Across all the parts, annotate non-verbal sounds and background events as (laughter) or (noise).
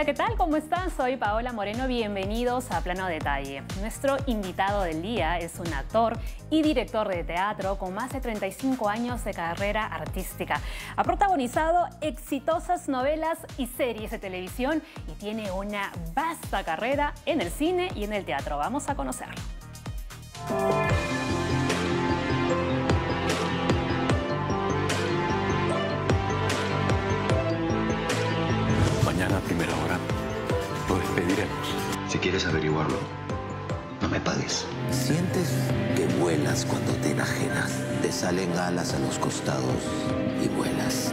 Hola, ¿qué tal? ¿Cómo están? Soy Paola Moreno, bienvenidos a Plano Detalle. Nuestro invitado del día es un actor y director de teatro con más de 35 años de carrera artística. Ha protagonizado exitosas novelas y series de televisión y tiene una vasta carrera en el cine y en el teatro. Vamos a conocerlo. quieres averiguarlo, no me pagues. Sientes que vuelas cuando te enajenas. Te salen alas a los costados y vuelas.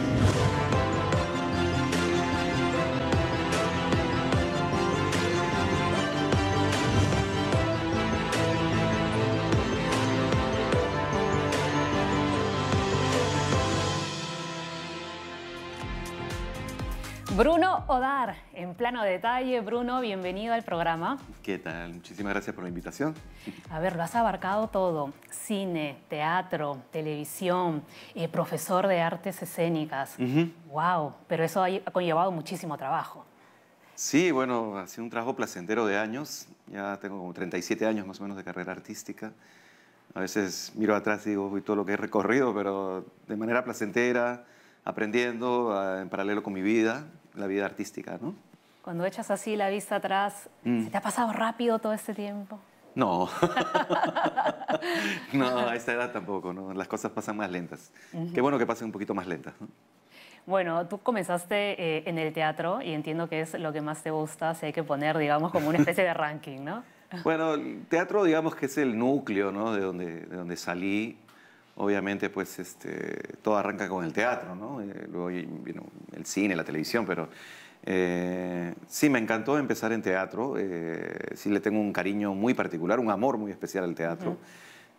Bruno Odar, en plano detalle. Bruno, bienvenido al programa. ¿Qué tal? Muchísimas gracias por la invitación. (laughs) A ver, lo has abarcado todo. Cine, teatro, televisión, eh, profesor de artes escénicas. ¡Guau! ¡Wow! Pero eso ha conllevado muchísimo trabajo. Sí, bueno, ha sido un trabajo placentero de años. Ya tengo como 37 años más o menos de carrera artística. A veces miro atrás y digo, uy, todo lo que he recorrido, pero de manera placentera, aprendiendo ah, en paralelo con mi vida la vida artística, ¿no? Cuando echas así la vista atrás, mm. ¿se te ha pasado rápido todo este tiempo? No. (laughs) no, a esta edad tampoco, ¿no? Las cosas pasan más lentas. Qué bueno que pasen un poquito más lentas. ¿no? Bueno, tú comenzaste eh, en el teatro y entiendo que es lo que más te gusta, si hay que poner, digamos, como una especie de ranking, ¿no? bueno, el teatro, digamos que es el núcleo, ¿no? De donde, de donde salí obviamente pues este, todo arranca con el teatro, ¿no? Eh, luego vino el cine, la televisión, pero eh, sí, me encantó empezar en teatro, eh, sí le tengo un cariño muy particular, un amor muy especial al teatro.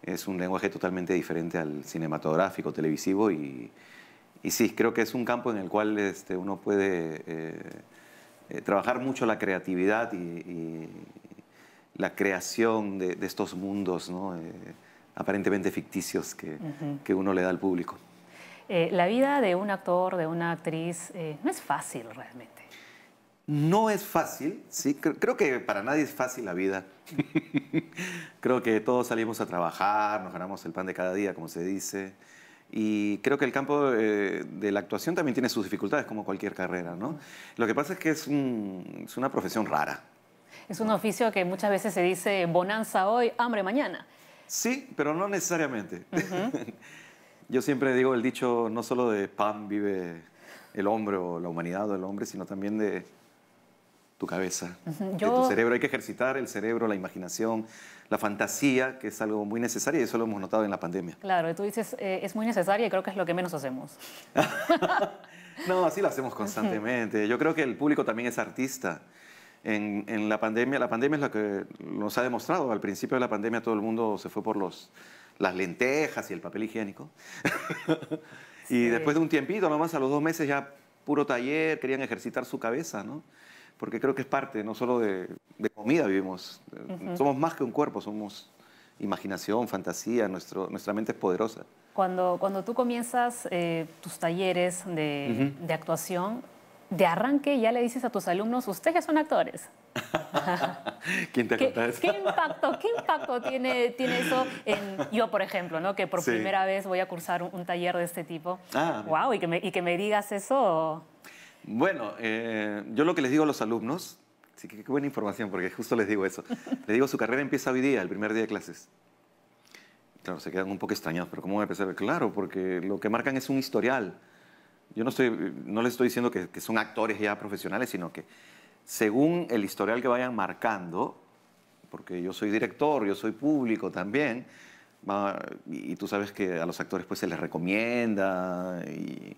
Es un lenguaje totalmente diferente al cinematográfico, televisivo y, sí, creo que es un campo en el cual este, uno puede trabajar mucho la creatividad y, la creación de, de, estos mundos, ¿no? aparentemente ficticios que, uno le da al público. Eh, la vida de un actor, de una actriz, eh, no es fácil realmente. No es fácil, sí. Creo que para nadie es fácil la vida. (laughs) creo que todos salimos a trabajar, nos ganamos el pan de cada día, como se dice. Y creo que el campo eh, de la actuación también tiene sus dificultades, como cualquier carrera, ¿no? Lo que pasa es que es, es una profesión rara. Es un oficio que muchas veces se dice bonanza hoy, hambre mañana. Sí, pero no necesariamente. (laughs) Yo siempre digo el dicho no solo de pan vive el hombre o la humanidad o el hombre, sino también de tu cabeza, de tu cerebro. Hay que ejercitar el cerebro, la imaginación, la fantasía, que es algo muy necesario y eso lo hemos notado en la pandemia. Claro, tú dices, eh, es muy necesaria y creo que es lo que menos hacemos. (laughs) no, así lo hacemos constantemente. Yo creo que el público también es artista en, la pandemia, la pandemia es lo que nos ha demostrado. Al principio de la pandemia todo el mundo se fue por los, las lentejas y el papel higiénico. (laughs) Y después de un tiempito, nomás a los dos meses ya puro taller, querían ejercitar su cabeza, ¿no? Porque creo que es parte, no solo de, comida vivimos. Somos más que un cuerpo, somos imaginación, fantasía, nuestra mente es poderosa. Cuando, cuando tú comienzas eh, tus talleres de, de actuación, de arranque ya le dices a tus alumnos, ustedes son actores. (laughs) ¿Qué, impacto, qué impacto tiene, eso en yo, por ejemplo, ¿no? que por primera vez voy a cursar un, taller de este tipo? wow, ah, y que, me, digas eso. Bueno, eh, yo lo que les digo a los alumnos, sí, qué buena información, porque justo les digo eso. les digo, su carrera empieza hoy día, el primer día de clases. Claro, se quedan un poco extrañados, pero ¿cómo voy a empezar? Claro, porque lo que marcan es un historial yo no, estoy, no les estoy diciendo que, son actores ya profesionales, sino que según el historial que vayan marcando, porque yo soy director, yo soy público también, y, tú sabes que a los actores pues se les recomienda y,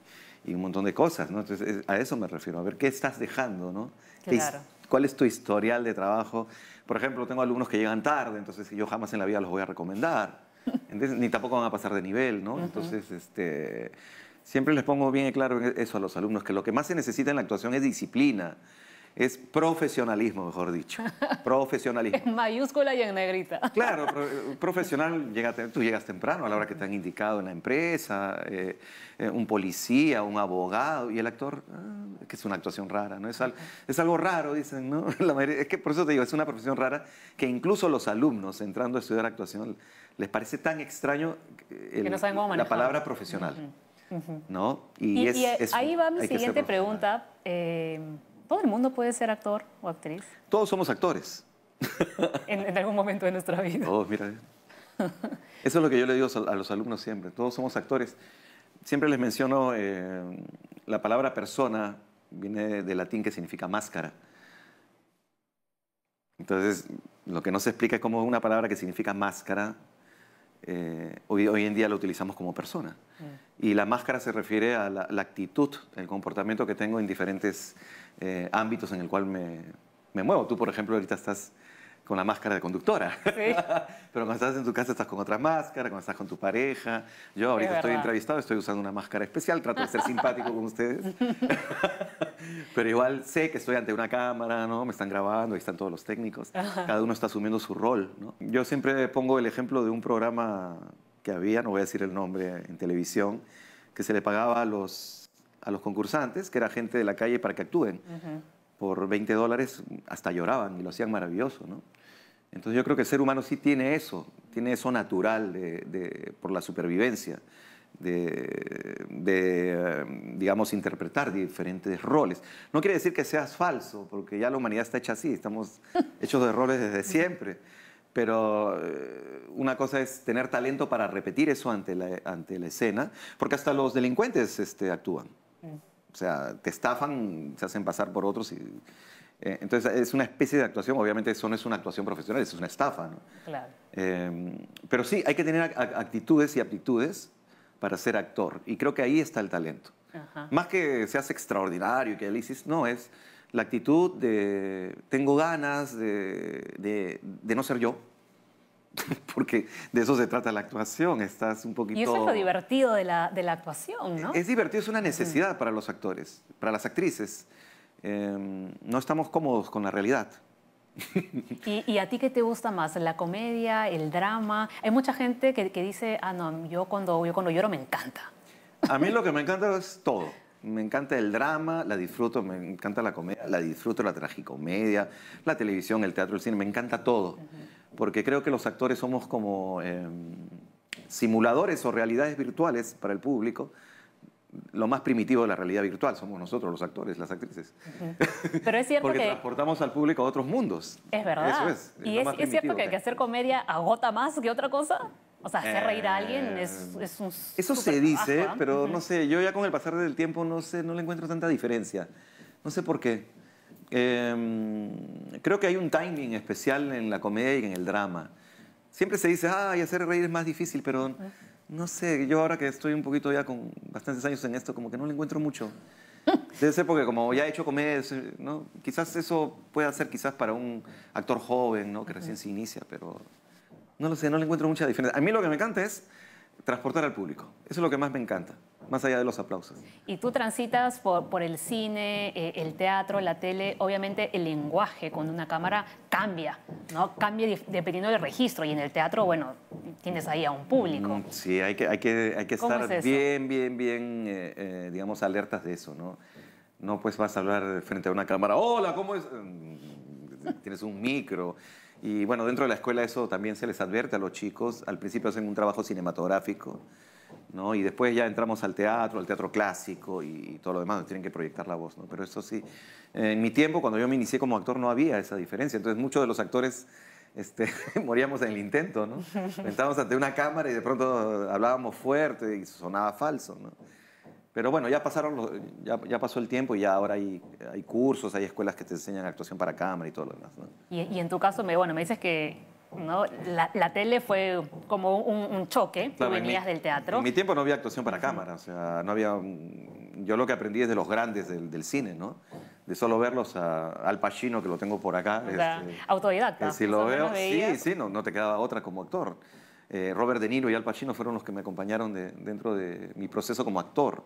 un montón de cosas, ¿no? Entonces, a eso me refiero, a ver qué estás dejando, ¿no? Claro. ¿Cuál es tu historial de trabajo? Por ejemplo, tengo alumnos que llegan tarde, entonces yo jamás en la vida los voy a recomendar. (laughs) Entonces, ni tampoco van a pasar de nivel, ¿no? Entonces, este, Siempre les pongo bien claro e-, eso a los alumnos, que lo que más se necesita en la actuación es disciplina, es profesionalismo, mejor dicho. (laughs) Profesionalismo. en mayúscula y en negrita. claro, (laughs) profesional, llega, tú llegas temprano a la hora que te han indicado en la empresa, eh, eh, un policía, un abogado, y el actor, ah, que es una actuación rara, ¿no? Es, algo raro, dicen, ¿no? (laughs) es que por eso te digo, es una profesión rara que incluso los alumnos entrando a estudiar actuación les parece tan extraño eh, la palabra profesional. ¿no? Y, eh, ahí va mi siguiente pregunta. Eh, ¿Todo el mundo puede ser actor o actriz? Todos somos actores. (laughs) en, algún momento de nuestra vida. Todos, oh, mira. Eso es lo que yo le digo a los alumnos siempre. Todos somos actores. Siempre les menciono eh, la palabra persona viene del latín que significa máscara. Entonces, lo que no se explica es cómo una palabra que significa máscara eh, hoy, en día lo utilizamos como persona. Mm. Y la máscara se refiere a la, actitud, el comportamiento que tengo en diferentes eh, ámbitos en el cual me, me, muevo. Tú, por ejemplo, ahorita estás con la máscara de conductora. (laughs) Pero cuando estás en tu casa estás con otra máscara, cuando estás con tu pareja. Yo ahorita estoy entrevistado, estoy usando una máscara especial, trato de ser simpático con ustedes. (laughs) Pero igual sé que estoy ante una cámara, ¿no? Me están grabando, ahí están todos los técnicos. Cada uno está asumiendo su rol, ¿no? Yo siempre pongo el ejemplo de un programa que había, no voy a decir el nombre, en televisión, que se le pagaba a los, a los concursantes, que era gente de la calle, para que actúen. Por 20 dólares hasta lloraban y lo hacían maravilloso, ¿no? Entonces yo creo que el ser humano sí tiene eso, tiene eso natural de, por la supervivencia, de, digamos, interpretar diferentes roles. No quiere decir que seas falso, porque ya la humanidad está hecha así, estamos (laughs) hechos de roles desde siempre. Pero eh, una cosa es tener talento para repetir eso ante la, ante la escena, porque hasta los delincuentes este, actúan. O sea, te estafan, se hacen pasar por otros y eh, entonces es una especie de actuación, obviamente eso no es una actuación profesional, eso es una estafa. ¿no? Claro. Em, pero sí, hay que tener actitudes y aptitudes para ser actor. Y creo que ahí está el talento. Más que seas extraordinario que dices, no, es la actitud de tengo ganas de, no ser yo. (laughs) Porque de eso se trata la actuación, estás un poquito... Y eso es lo divertido de la, actuación, ¿no? Es divertido, es una necesidad para los actores, para las actrices. Em, no estamos cómodos con la realidad. ¿Y, a ti qué te gusta más? ¿La comedia, el drama? Hay mucha gente que, dice, ah, no, yo cuando, yo cuando lloro me encanta. A mí lo que me encanta es todo. Me encanta el drama, la disfruto, me encanta la comedia, la disfruto la tragicomedia, la televisión, el teatro, el cine, me encanta todo. Porque creo que los actores somos como em, simuladores o realidades virtuales para el público lo más primitivo de la realidad virtual, somos nosotros los actores, las actrices. Pero es cierto (laughs) Porque transportamos al público a otros mundos. Es verdad. Eso es. ¿Y es, cierto que, que, ¿eh? hacer comedia agota más que otra cosa? O sea, hacer reír a alguien eh, es, un... Eso se dice, ¿eh? pero no sé, yo ya con el pasar del tiempo no sé, no le encuentro tanta diferencia. No sé por qué. Em, creo que hay un timing especial en la comedia y en el drama. Siempre se dice, ay, hacer reír es más difícil, pero no sé, yo ahora que estoy un poquito ya con bastantes años en esto, como que no le encuentro mucho. (laughs) Debe ser porque como ya he hecho comedias, ¿no? quizás eso pueda ser quizás para un actor joven, ¿no? que recién se inicia, pero no lo sé, no le encuentro mucha diferencia. A mí lo que me encanta es transportar al público. Eso es lo que más me encanta, más allá de los aplausos. Y tú transitas por, el cine, eh, el teatro, la tele. Obviamente el lenguaje con una cámara cambia, ¿no? Cambia dependiendo del registro. Y en el teatro, bueno, tienes ahí a un público. Mm, sí, hay que, hay que, hay que estar bien, bien, bien, eh, eh, digamos, alertas de eso, ¿no? No pues vas a hablar frente a una cámara, hola, ¿cómo es? Mm, tienes un micro. Y bueno, dentro de la escuela eso también se les advierte a los chicos. Al principio hacen un trabajo cinematográfico, ¿no? Y después ya entramos al teatro, al teatro clásico y, todo lo demás, tienen que proyectar la voz, ¿no? Pero eso sí, eh, en mi tiempo, cuando yo me inicié como actor, no había esa diferencia. Entonces muchos de los actores este, (laughs) moríamos en el intento, ¿no? (laughs) Estábamos ante una cámara y de pronto hablábamos fuerte y sonaba falso, ¿no? Pero bueno, ya, pasaron ya, ya, pasó el tiempo y ya ahora hay, hay, cursos, hay escuelas que te enseñan actuación para cámara y todo lo demás. Y, en tu caso, me, bueno, me dices que ¿no? la, tele fue como un, choque, tú venías del teatro. En mi tiempo no había actuación para cámara, o sea, no había... Yo lo que aprendí es de los grandes del, cine, ¿no? de solo verlos a, al pachino que lo tengo por acá. O sea, este, autodidacta. Eh, si lo veo, sí, sí, no, no te quedaba otra como actor. Eh, Robert De Niro y Al Pacino fueron los que me acompañaron dentro de mi proceso como actor,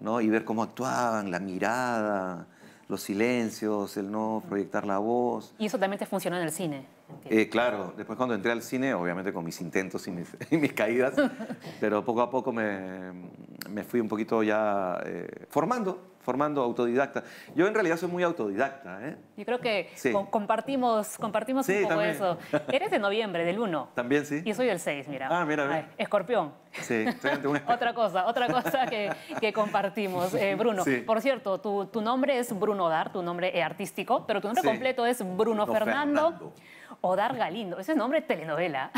¿no? Y ver cómo actuaban, la mirada, los silencios, el no proyectar la voz. ¿Y eso también te funcionó en el cine? Eh, claro, después cuando entré al cine, obviamente con mis intentos y mis, (laughs) caídas, (laughs) pero poco a poco me, fui un poquito ya eh, formando, formando autodidacta. Yo en realidad soy muy autodidacta. ¿eh? Yo creo que compartimos, compartimos un poco eso. Eres de noviembre, del 1. También, sí. Y soy del 6, mira. Ah, mira, mira. escorpión. Sí, (laughs) otra cosa, otra cosa que, compartimos, eh, Bruno. Por cierto, tu, nombre es Bruno Dar, tu nombre es eh, artístico, pero tu nombre completo es Bruno, Fernando, Odar Galindo. Ese nombre es telenovela.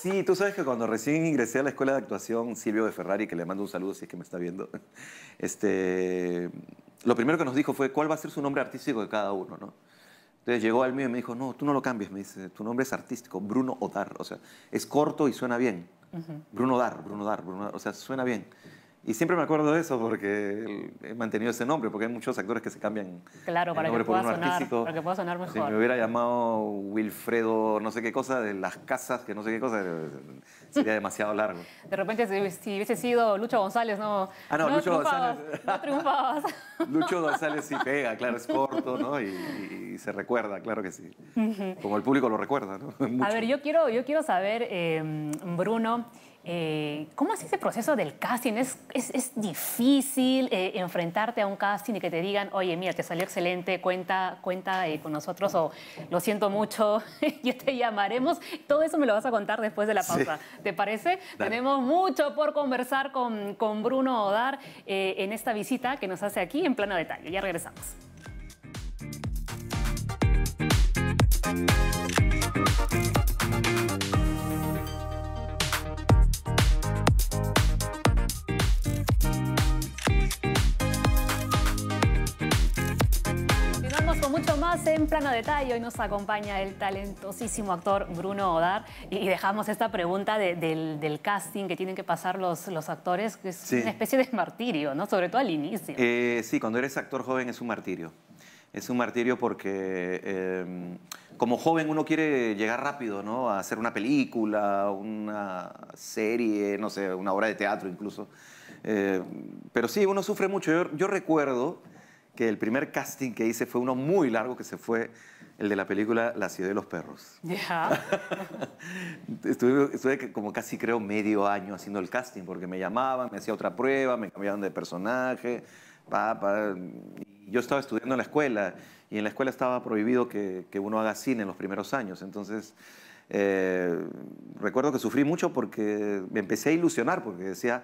Sí, tú sabes que cuando recién ingresé a la escuela de actuación, Silvio de Ferrari, que le mando un saludo si es que me está viendo, este, lo primero que nos dijo fue cuál va a ser su nombre artístico de cada uno, ¿no? Entonces llegó al mío y me dijo, no, tú no lo cambies, me dice, tu nombre es artístico, Bruno Odar, o sea, es corto y suena bien. Bruno Odar, Bruno Odar, Bruno Odar, o sea, suena bien. Y siempre me acuerdo de eso porque he mantenido ese nombre, porque hay muchos actores que se cambian claro, para que por sonar, artístico. Para que pueda sonar mejor. Si me hubiera llamado Wilfredo no sé qué cosa, de las casas, que no sé qué cosa, eh, sería demasiado largo. (laughs) De repente, si, hubiese sido Lucho González, no. Ah, no, Lucho González. No triunfabas. (laughs) Lucho González sí pega, claro, es corto, ¿no? Y, se recuerda, claro que sí. Como el público lo recuerda, ¿no? (laughs) A ver, yo quiero, yo quiero saber, em, Bruno. Eh, ¿Cómo es ese proceso del casting? ¿Es, difícil eh, enfrentarte a un casting y que te digan, oye, mira, te salió excelente, cuenta, cuenta eh, con nosotros o lo siento mucho, (laughs) yo te llamaremos? Todo eso me lo vas a contar después de la pausa, ¿te parece? Tenemos mucho por conversar con, con Bruno Odar en esta visita que nos hace aquí en plano detalle. Ya regresamos. más en plano detalle. Hoy nos acompaña el talentosísimo actor Bruno Odar y dejamos esta pregunta del, casting que tienen que pasar los, actores, que es una especie de martirio, ¿no? Sobre todo al inicio. Eh, sí, cuando eres actor joven es un martirio. Es un martirio porque em, como joven uno quiere llegar rápido, ¿no? A hacer una película, una serie, no sé, una obra de teatro incluso. Eh, pero sí, uno sufre mucho. yo recuerdo que el primer casting que hice fue uno muy largo que se fue, el de la película La ciudad de los perros. (laughs) estuve, como casi creo medio año haciendo el casting porque me llamaban, me hacía otra prueba, me cambiaban de personaje. yo estaba estudiando en la escuela y en la escuela estaba prohibido que, uno haga cine en los primeros años. Entonces... Eh, recuerdo que sufrí mucho porque me empecé a ilusionar, porque decía,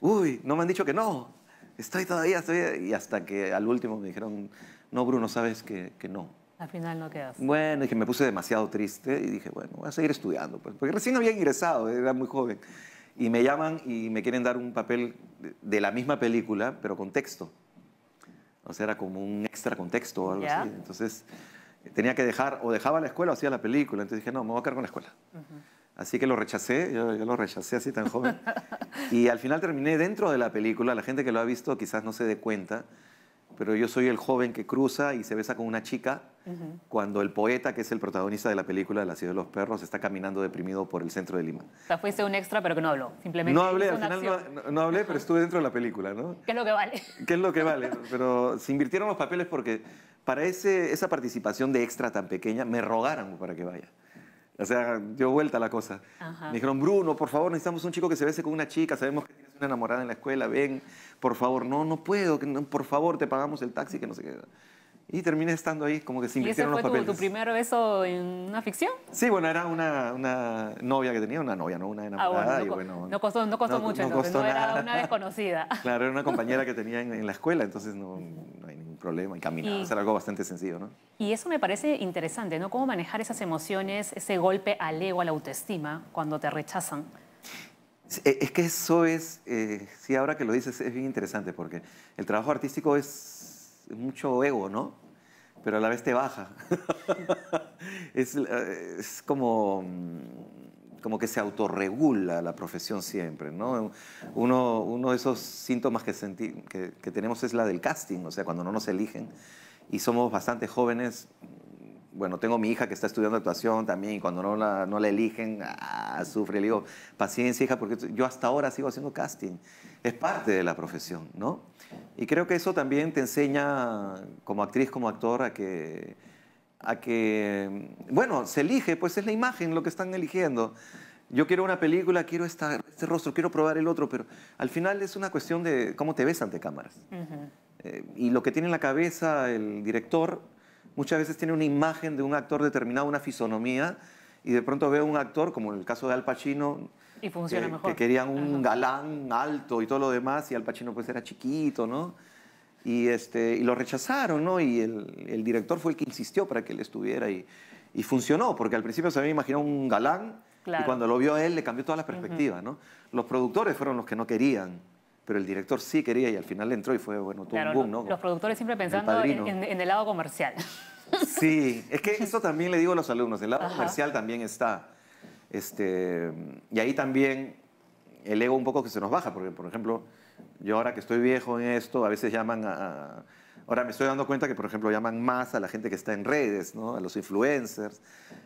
uy, no me han dicho que no, estoy todavía, estoy... Y hasta que al último me dijeron, no, Bruno, sabes que, que no. Al final no quedas. Bueno, y que me puse demasiado triste y dije, bueno, voy a seguir estudiando. Pues, porque recién había ingresado, era muy joven. Y me llaman y me quieren dar un papel de la misma película, pero con texto. O sea, era como un extra contexto o algo así. Entonces tenía que dejar, o dejaba la escuela o hacía la película. Entonces dije, no, me voy a quedar con la escuela. Así que lo rechacé, yo, lo rechacé así tan joven. (laughs) Y al final terminé dentro de la película, la gente que lo ha visto quizás no se dé cuenta, pero yo soy el joven que cruza y se besa con una chica cuando el poeta, que es el protagonista de la película de La ciudad de los perros, está caminando deprimido por el centro de Lima. O sea, fuiste un extra, pero que no habló, simplemente. No hablé, al final no, no, hablé, pero estuve dentro de la película, ¿no? ¿Qué es lo que vale? ¿Qué es lo que vale? (laughs) Pero se invirtieron los papeles porque para ese, esa participación de extra tan pequeña me rogaron para que vaya. O sea, dio vuelta la cosa. Me dijeron, Bruno, por favor, necesitamos un chico que se bese con una chica, sabemos que tienes una enamorada en la escuela, ven, por favor, no, no puedo, por favor, te pagamos el taxi, que no se queda y terminé estando ahí, como que se invirtieron los papeles. ¿Y ese fue tu, tu, primer beso en una ficción? Sí, bueno, era una, una novia que tenía, una novia, no una ah, enamorada. no, y bueno, no, costó, no costó mucho, no, era una desconocida. (laughs) Claro, era una (laughs) compañera que tenía en, la escuela, entonces no, hay ningún problema, y caminar, era algo bastante sencillo, ¿no? Y eso me parece interesante, ¿no? Cómo manejar esas emociones, ese golpe al ego, a la autoestima, cuando te rechazan. E, es que eso es, eh, sí, ahora que lo dices, es bien interesante, porque el trabajo artístico es mucho ego, ¿no? Pero a la vez te baja. (laughs) es, eh, es, como, mm, como que se autorregula la profesión siempre, ¿no? Uno, uno de esos síntomas que, que, que tenemos es la del casting, o sea, cuando no nos eligen y somos bastante jóvenes, bueno, tengo mi hija que está estudiando actuación también, y cuando no la, no la eligen, ah, sufre. Le digo, paciencia, hija, porque yo hasta ahora sigo haciendo casting. Es parte de la profesión, ¿no? Y creo que eso también te enseña, como actriz, como actor, a que, a que bueno, se elige, pues es la imagen lo que están eligiendo. Yo quiero una película, quiero estar este rostro, quiero probar el otro, pero al final es una cuestión de cómo te ves ante cámaras. Eh, y lo que tiene en la cabeza el director muchas veces tiene una imagen de un actor determinado, una fisonomía, y de pronto veo un actor, como en el caso de Al Pacino, que, querían un galán alto y todo lo demás, y Al Pacino pues era chiquito, ¿no? Y, este, y lo rechazaron, ¿no? Y el, director fue el que insistió para que él estuviera y, y funcionó, porque al principio se había imaginado un galán, y cuando lo vio a él le cambió todas las perspectivas, ¿no? Los productores fueron los que no querían pero el director sí quería y al final entró y fue, bueno, todo un boom, Los productores siempre pensando en, el lado comercial. (laughs) Sí, es que eso también le digo a los alumnos, el lado comercial también está. Este, y ahí también el ego un poco que se nos baja, porque por ejemplo, yo ahora que estoy viejo en esto, a veces llaman a... Ahora me estoy dando cuenta que, por ejemplo, llaman más a la gente que está en redes, a los influencers.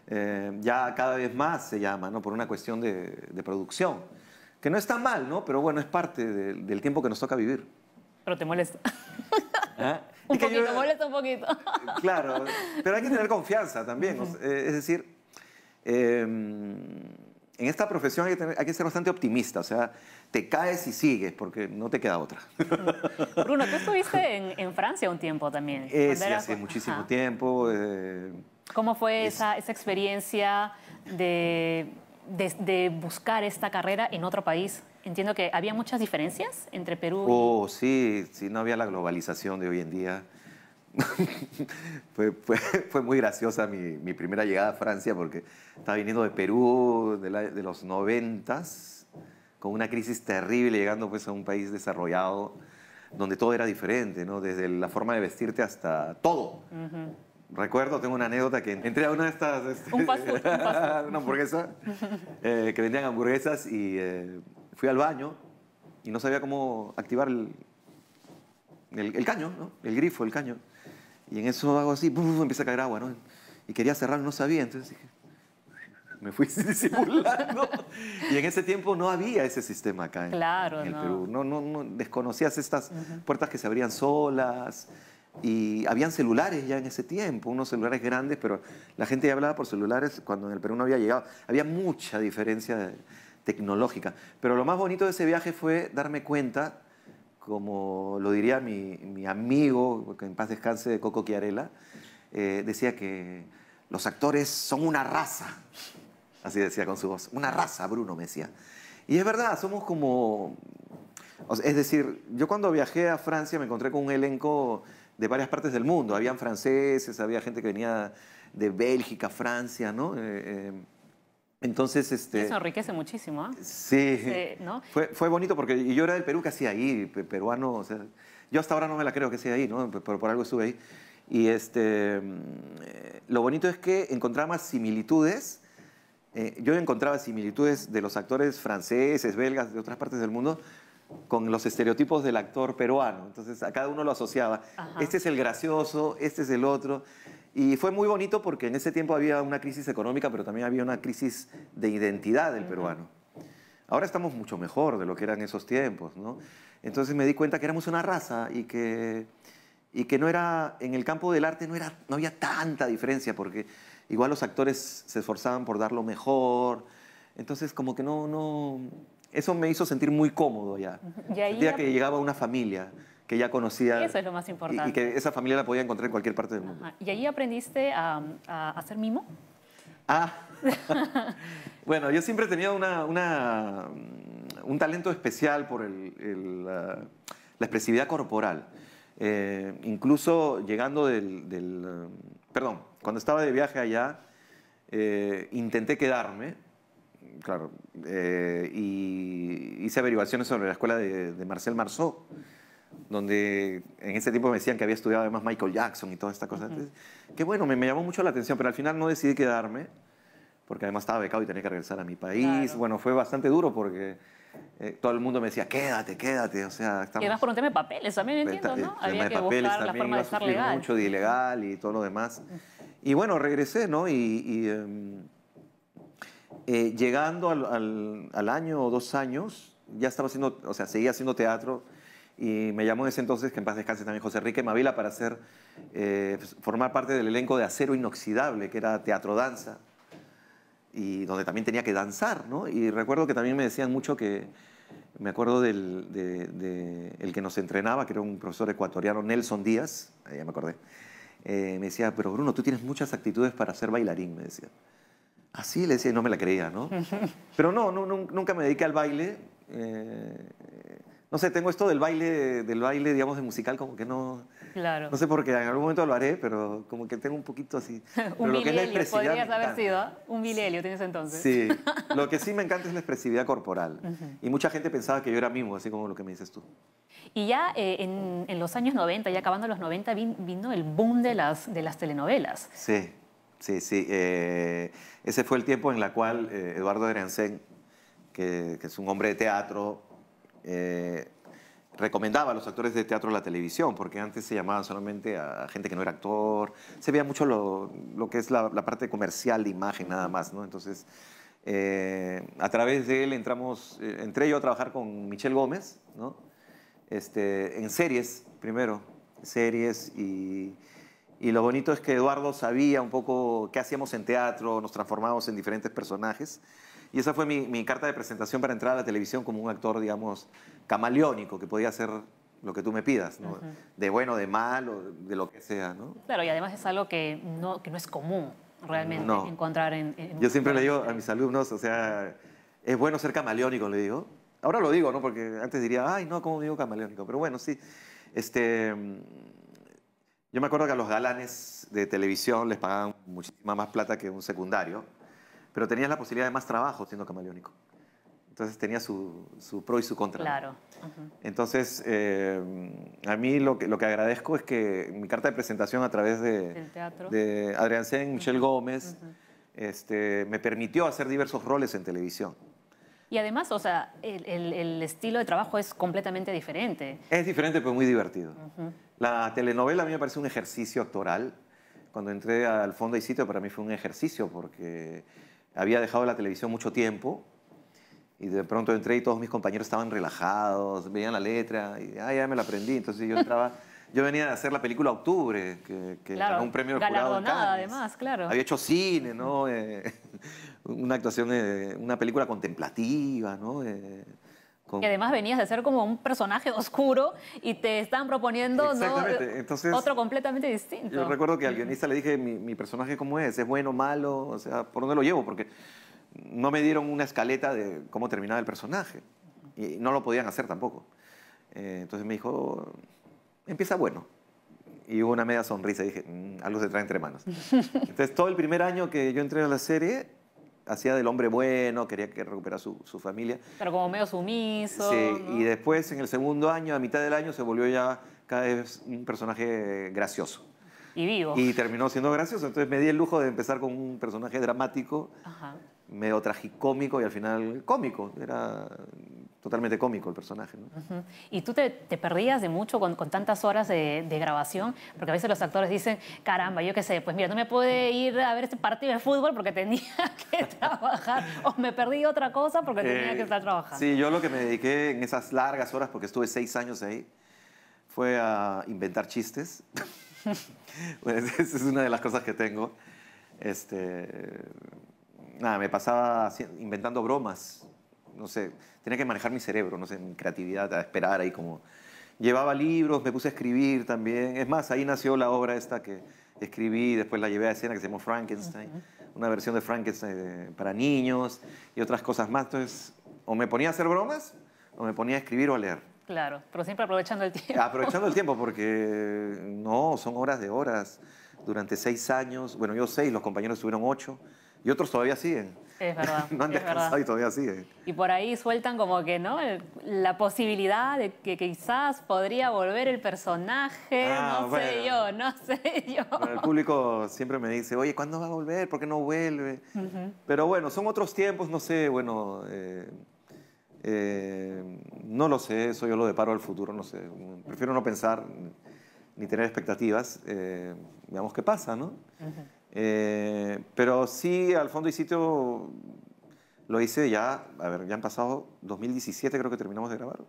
Eh, ya cada vez más se llama, ¿no? por una cuestión de, de producción que no está mal, ¿no? Pero bueno, es parte del tiempo que nos toca vivir. Pero te molesta. (laughs) ¿Ah? (laughs) un poquito, molesta un poquito. (laughs) claro, pero hay que tener confianza también. Es decir, em, en esta profesión hay que, ser bastante optimista, o sea, te caes y sigues porque no te queda otra. Bruno, tú estuviste en, Francia un tiempo también. Eh, sí, hace muchísimo tiempo. Eh, ¿Cómo fue esa experiencia de de, buscar esta carrera en otro país? Entiendo que había muchas diferencias entre Perú y... Oh, sí, si no había la globalización de hoy en día. (laughs) fue, fue, muy graciosa mi, mi, primera llegada a Francia porque estaba viniendo de Perú de, los noventas con una crisis terrible, llegando pues a un país desarrollado donde todo era diferente, ¿no? Desde la forma de vestirte hasta todo. Recuerdo, tengo una anécdota que entré a una de estas... Este, un (laughs) una hamburguesa, (laughs) eh, que vendían hamburguesas y eh, fui al baño y no sabía cómo activar el, el, caño, el grifo, el caño. Y en eso hago así, empieza a caer agua, ¿no? Y quería cerrar, no sabía, entonces dije, (laughs) me fui disimulando. y en ese tiempo no había ese sistema acá en, claro, el no. Perú. No, no, desconocías estas puertas que se abrían solas y habían celulares ya en ese tiempo, unos celulares grandes, pero la gente ya hablaba por celulares cuando en el Perú no había llegado. Había mucha diferencia tecnológica. Pero lo más bonito de ese viaje fue darme cuenta, como lo diría mi, amigo, que en paz descanse, de Coco Chiarella, eh, decía que los actores son una raza. Así decía con su voz. Una raza, Bruno, me decía. Y es verdad, somos como... es decir, yo cuando viajé a Francia me encontré con un elenco de varias partes del mundo. Habían franceses, había gente que venía de Bélgica, Francia, ¿no? Eh, eh, entonces, este... Eso enriquece muchísimo, ¿ah? Sí. ¿no? fue, bonito porque yo era del Perú, que hacía ahí, peruano, o sea, yo hasta ahora no me la creo que sea ahí, ¿no? Pero por algo estuve ahí. Y este, mm, lo bonito es que encontraba similitudes, eh, yo encontraba similitudes de los actores franceses, belgas, de otras partes del mundo, con los estereotipos del actor peruano. Entonces a cada uno lo asociaba. Este es el gracioso, este es el otro. Y fue muy bonito porque en ese tiempo había una crisis económica, pero también había una crisis de identidad del peruano. Ahora estamos mucho mejor de lo que eran esos tiempos, ¿no? Entonces me di cuenta que éramos una raza y que, y que no era, en el campo del arte no, era, no había tanta diferencia, porque igual los actores se esforzaban por dar lo mejor. Entonces como que no, no, eso me hizo sentir muy cómodo ya. que pues llegaba una familia que ya conocía. Y eso lo más importante. Y, que esa familia la podía encontrar en cualquier parte del mundo. ¿Y ahí aprendiste a, hacer mimo? Ah. (laughs) bueno, yo siempre tenía una, mm, un talento especial por la, expresividad corporal. Eh, incluso llegando del, mm, Perdón, cuando estaba de viaje allá, eh, intenté quedarme Claro. Eh, y hice averiguaciones sobre la escuela de, Marcel Marceau, donde en ese tiempo me decían que había estudiado además Michael Jackson y toda esta cosa. que bueno, me, llamó mucho la atención, pero al final no decidí quedarme, porque además estaba becado y tenía que regresar a mi país. Bueno, fue bastante duro porque... Eh, todo el mundo me decía, quédate, quédate. O sea, además por un tema de papeles, también entiendo, ¿no? Había que buscar la forma de estar legal. mucho de ilegal y todo lo demás. Y bueno, regresé, ¿no? Y, em, eh, llegando al, año o dos años, ya estaba haciendo, o sea, seguía haciendo teatro y me llamó en ese entonces, que en paz descanse también José Enrique Mavila, para hacer, eh, pues, formar parte del elenco de Acero Inoxidable, que era teatro danza, y donde también tenía que danzar, ¿no? Y recuerdo que también me decían mucho que, me acuerdo del de, el que nos entrenaba, que era un profesor ecuatoriano, Nelson Díaz, ah, ya me acordé, eh, me decía, pero Bruno, tú tienes muchas actitudes para ser bailarín, me decía. Así le decía no me la creía, ¿no? (laughs) Pero no, no nunca me dediqué al baile. Eh, no sé, tengo esto del baile, del baile, digamos, de musical, como que no... Claro. No sé por qué, en algún momento lo haré, pero como que tengo un poquito así... (laughs) un lo podrías haber sido ¿ah? un bilelio, tienes entonces. Sí, (laughs) lo que sí me encanta es la expresividad corporal. Y mucha gente pensaba que yo era mimo, así como lo que me dices tú. Y ya eh, en, los años 90, ya acabando los 90, vino el boom de las, de las telenovelas. Sí, sí, sí. Eh, ese fue el tiempo en el cual eh, Eduardo de que, es un hombre de teatro, eh, recomendaba a los actores de teatro la televisión, porque antes se llamaba solamente a gente que no era actor, se veía mucho lo, que es la, parte comercial de imagen nada más, Entonces, eh, a través de él entramos, entre ellos yo a trabajar con Michelle Gómez, Este, en series, primero, series y y lo bonito es que Eduardo sabía un poco qué hacíamos en teatro, nos transformábamos en diferentes personajes. Y esa fue mi, carta de presentación para entrar a la televisión como un actor, digamos, camaleónico, que podía hacer lo que tú me pidas, ¿no? de bueno, de malo, de lo que sea. ¿no? Claro, y además es algo que no, es común realmente encontrar en, en... Yo siempre le digo a mis alumnos, o sea, es bueno ser camaleónico, le digo. Ahora lo digo, ¿no? Porque antes diría, ay, no, ¿cómo digo camaleónico? Pero bueno, sí. Este, yo me acuerdo que a los galanes de televisión les pagaban muchísima más plata que un secundario, pero tenías la posibilidad de más trabajo siendo camaleónico. Entonces tenía su, su pro y su contra. Claro. Entonces, eh, a mí lo que, lo que agradezco es que mi carta de presentación a través de, de Adrián Sen, Michelle Gómez, este, me permitió hacer diversos roles en televisión. Y además, o sea, el, estilo de trabajo es completamente diferente. Es diferente, pero muy divertido. Ajá. La telenovela a mí me parece un ejercicio actoral. Cuando entré al fondo y sitio, para mí fue un ejercicio porque había dejado la televisión mucho tiempo y de pronto entré y todos mis compañeros estaban relajados, veían la letra y ah, ya me la aprendí. Entonces yo entraba. (laughs) Yo venía de hacer la película Octubre, que, ganó un premio de jurado además, claro. Había hecho cine, eh, (laughs) una actuación, eh, una película contemplativa, ¿no? Eh, que además venías de ser como un personaje (laughs) oscuro y te estaban proponiendo otro completamente distinto. Yo recuerdo que al guionista le dije, mi, personaje cómo es, es bueno, malo, o sea, ¿por dónde lo llevo? Porque no me dieron una escaleta de cómo terminaba el personaje y no lo podían hacer tampoco. Eh, entonces me dijo, empieza bueno. Y hubo una media sonrisa, y dije, mm, algo se trae entre manos. (laughs) Entonces todo el primer año que yo entré a la serie, hacía del hombre bueno, quería que recuperara su, familia. Pero como medio sumiso. Sí, y después en el segundo año, a mitad del año, se volvió ya cada vez un personaje gracioso. Y vivo. Y terminó siendo gracioso, entonces me di el lujo de empezar con un personaje dramático, medio tragicómico y al final cómico. Era totalmente cómico el personaje. ¿no? Y tú te, perdías de mucho con, con tantas horas de, grabación, porque a veces los actores dicen, caramba, yo qué sé, pues mira, no me pude ir a ver este partido de fútbol porque tenía (laughs) que trabajar, o me perdí otra cosa porque tenía que eh, estar trabajando. Sí, yo lo que me dediqué en esas largas horas, porque estuve seis años ahí, fue a inventar chistes. (laughs) Pues, esa es una de las cosas que tengo. Este, nada, me pasaba inventando bromas, no sé tenía que manejar mi cerebro, no sé, mi creatividad, a esperar ahí como... Llevaba libros, me puse a escribir también. Es más, ahí nació la obra esta que escribí, después la llevé a escena que se llamó Frankenstein, una versión de Frankenstein eh, para niños y otras cosas más. Entonces, o me ponía a hacer bromas o me ponía a escribir o a leer. Claro, pero siempre aprovechando el tiempo. Aprovechando el tiempo porque no, son horas de horas. Durante seis años, bueno, yo seis, los compañeros tuvieron ocho. Y otros todavía siguen. Es verdad. (laughs) no han descansado y todavía siguen. Y por ahí sueltan como que, ¿no? La posibilidad de que quizás podría volver el personaje, ah, no sé yo, no sé (laughs) yo. el público siempre me dice, oye, ¿cuándo va a volver? ¿Por qué no vuelve? Pero bueno, son otros tiempos, no sé, bueno, eh, eh, no lo sé, eso yo lo deparo al futuro, no sé. Prefiero no pensar ni tener expectativas, eh, veamos qué pasa, ¿no? Eh, pero sí, al fondo y sitio lo hice ya, a ver, ya han pasado 2017 creo que terminamos de grabar.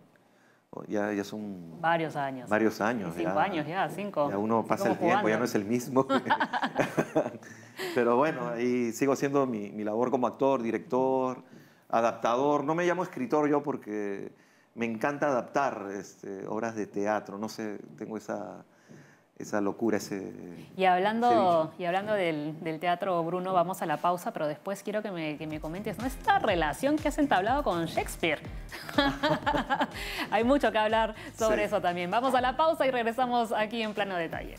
Ya, ya son... Varios años. Varios años. Cinco ya, años ya, cinco. Ya uno pasa el tiempo, ya no es el mismo. (laughs) pero bueno, ahí sigo haciendo mi, mi, labor como actor, director, adaptador. No me llamo escritor yo porque me encanta adaptar este, obras de teatro. No sé, tengo esa esa locura, ese... Y hablando, y hablando del, teatro, Bruno, vamos a la pausa, pero después quiero que me, que me comentes nuestra relación que has entablado con Shakespeare. (laughs) Hay mucho que hablar sobre eso también. Vamos a la pausa y regresamos aquí en plano detalle.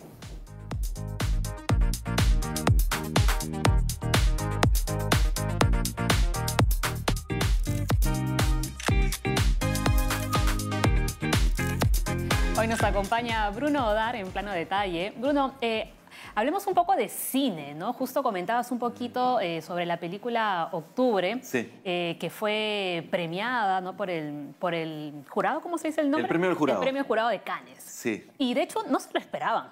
nos acompaña Bruno Odar en plano detalle. Bruno, eh, hablemos un poco de cine, ¿no? Justo comentabas un poquito eh, sobre la película Octubre, eh, que fue premiada ¿no? por, el, jurado, ¿cómo se dice el nombre? El premio del jurado. El premio jurado de Cannes. Sí. Y de hecho no se lo esperaban.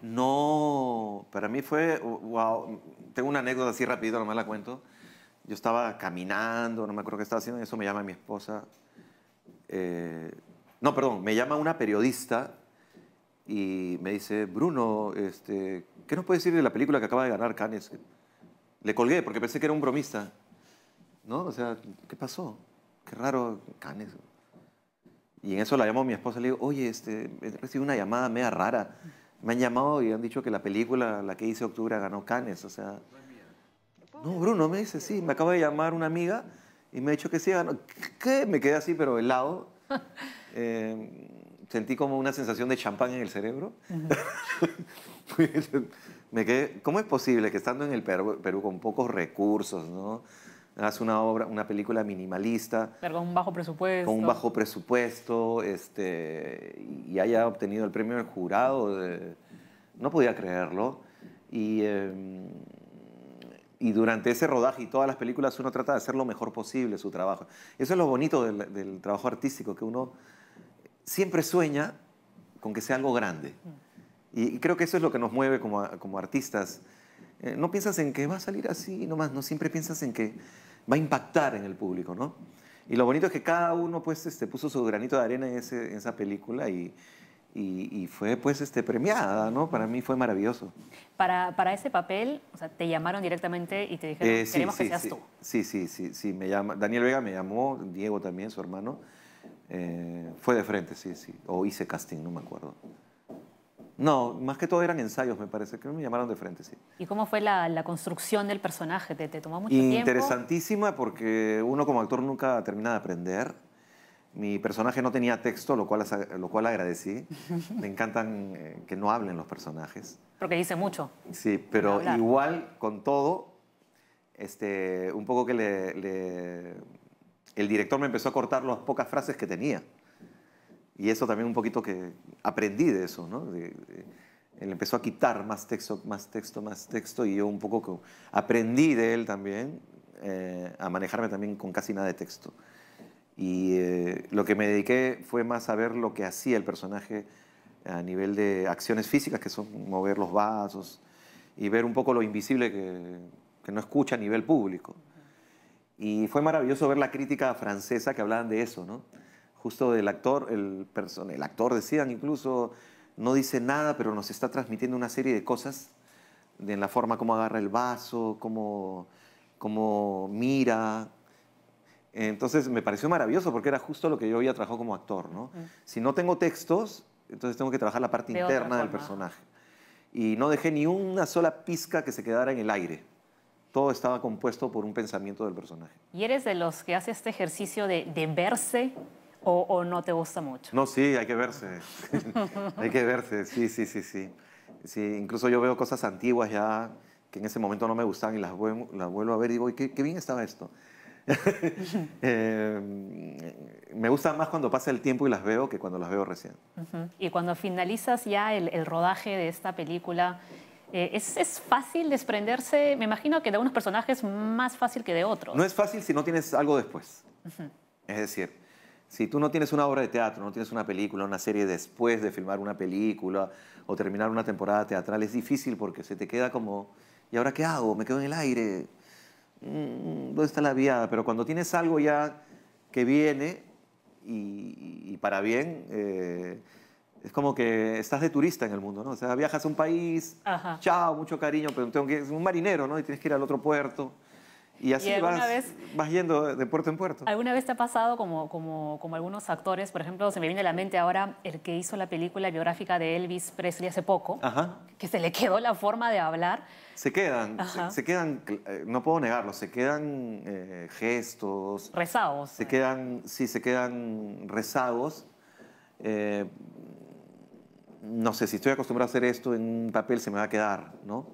No, para mí fue, wow, tengo una anécdota así rápido, nomás la cuento. Yo estaba caminando, no me acuerdo qué estaba haciendo, y eso me llama mi esposa. No, perdón, me llama una periodista y me dice, Bruno, este, ¿qué nos puede decir de la película que acaba de ganar Cannes? Le colgué porque pensé que era un bromista. ¿No? O sea, ¿qué pasó? Qué raro, Cannes. Y en eso la llamó mi esposa y le digo, oye, este, he recibido una llamada media rara. Me han llamado y han dicho que la película, la que hice octubre, ganó Cannes. O sea, no, Bruno me dice, sí, me acaba de llamar una amiga y me ha dicho que sí ganó. ¿Qué? Me quedé así, pero helado. (laughs) Em, sentí como una sensación de champán en el cerebro. (laughs) me quedé, ¿cómo es posible que estando en el Perú, con pocos recursos, ¿no? hace una obra, una película minimalista. con un bajo presupuesto. Con un bajo presupuesto, este, y haya obtenido el premio del jurado. no podía creerlo. Y, em, y, durante ese rodaje y todas las películas uno trata de hacer lo mejor posible su trabajo. Eso es lo bonito del trabajo artístico, que uno siempre sueña con que sea algo grande. Mm. Y creo que eso es lo que nos mueve como, artistas. Eh, no piensas en que va a salir así nomás, no siempre piensas en que va a impactar en el público, ¿no? Y lo bonito es que cada uno pues, este, puso su granito de arena en, esa película y, fue pues, este, premiada, ¿no? Para mí fue maravilloso. Para, ese papel, o sea, te llamaron directamente y te dijeron, eh, queremos que seas tú. Sí, sí, sí, sí, me llama, Daniel Vega me llamó, Diego también, su hermano eh, fue de frente, sí, sí. O hice casting, no me acuerdo. No, más que todo eran ensayos, me parece, que me llamaron de frente, sí. ¿Y cómo fue la, construcción del personaje? ¿Te, tomó mucho tiempo? Interesantísima porque uno como actor nunca termina de aprender. Mi personaje no tenía texto, lo cual, lo cual agradecí. (laughs) me encantan eh, que no hablen los personajes. Porque dice mucho. Sí, pero igual, con todo, este, un poco que le el director me empezó a cortar las pocas frases que tenía. Y eso también un poquito que aprendí de eso, ¿no? él empezó a quitar más texto, más texto, más texto, y yo un poco aprendí de él también eh, a manejarme también con casi nada de texto. Y eh, lo que me dediqué fue más a ver lo que hacía el personaje a nivel de acciones físicas, que son mover los vasos, y ver un poco lo invisible que no escucha a nivel público. Y fue maravilloso ver la crítica francesa que hablaban de eso, ¿no? Justo del actor, el, el actor decían incluso, no dice nada, pero nos está transmitiendo una serie de cosas, de la forma como agarra el vaso, cómo, mira. Entonces me pareció maravilloso porque era justo lo que yo había trabajado como actor, ¿no? Mm. Si no tengo textos, entonces tengo que trabajar la parte interna del personaje. Y no dejé ni una sola pizca que se quedara en el aire todo estaba compuesto por un pensamiento del personaje. ¿Y eres de los que hace este ejercicio de, verse o, no te gusta mucho? No, sí, hay que verse. (laughs) hay que verse, sí, sí, sí, sí, sí. Incluso yo veo cosas antiguas ya que en ese momento no me gustaban y las, vuelvo, vuelvo a ver y digo, ¿qué, qué bien estaba esto? (laughs) Eh, me gusta más cuando pasa el tiempo y las veo que cuando las veo recién. Y cuando finalizas ya el, el rodaje de esta película, eh, ¿es, fácil desprenderse, me imagino que de unos personajes más fácil que de otros. No es fácil si no tienes algo después. Es decir, si tú no tienes una obra de teatro, no tienes una película, una serie después de filmar una película o terminar una temporada teatral, es difícil porque se te queda como, ¿y ahora qué hago? Me quedo en el aire. Mm, ¿Dónde está la viada? Pero cuando tienes algo ya que viene y, para bien... Eh, es como que estás de turista en el mundo, ¿no? O sea, viajas a un país, chao, mucho cariño, pero tengo que, es un marinero, ¿no? Y tienes que ir al otro puerto. Y así vas, vas, yendo de puerto en puerto. ¿Alguna vez te ha pasado como, como, como algunos actores? Por ejemplo, se me viene a la mente ahora el que hizo la película biográfica de Elvis Presley hace poco, que se le quedó la forma de hablar. Se quedan, se, quedan, eh, no puedo negarlo, se quedan eh, gestos. Rezagos. Se eh. quedan, sí, se quedan rezagos. Eh, no sé, si estoy acostumbrado a hacer esto en un papel, se me va a quedar, ¿no?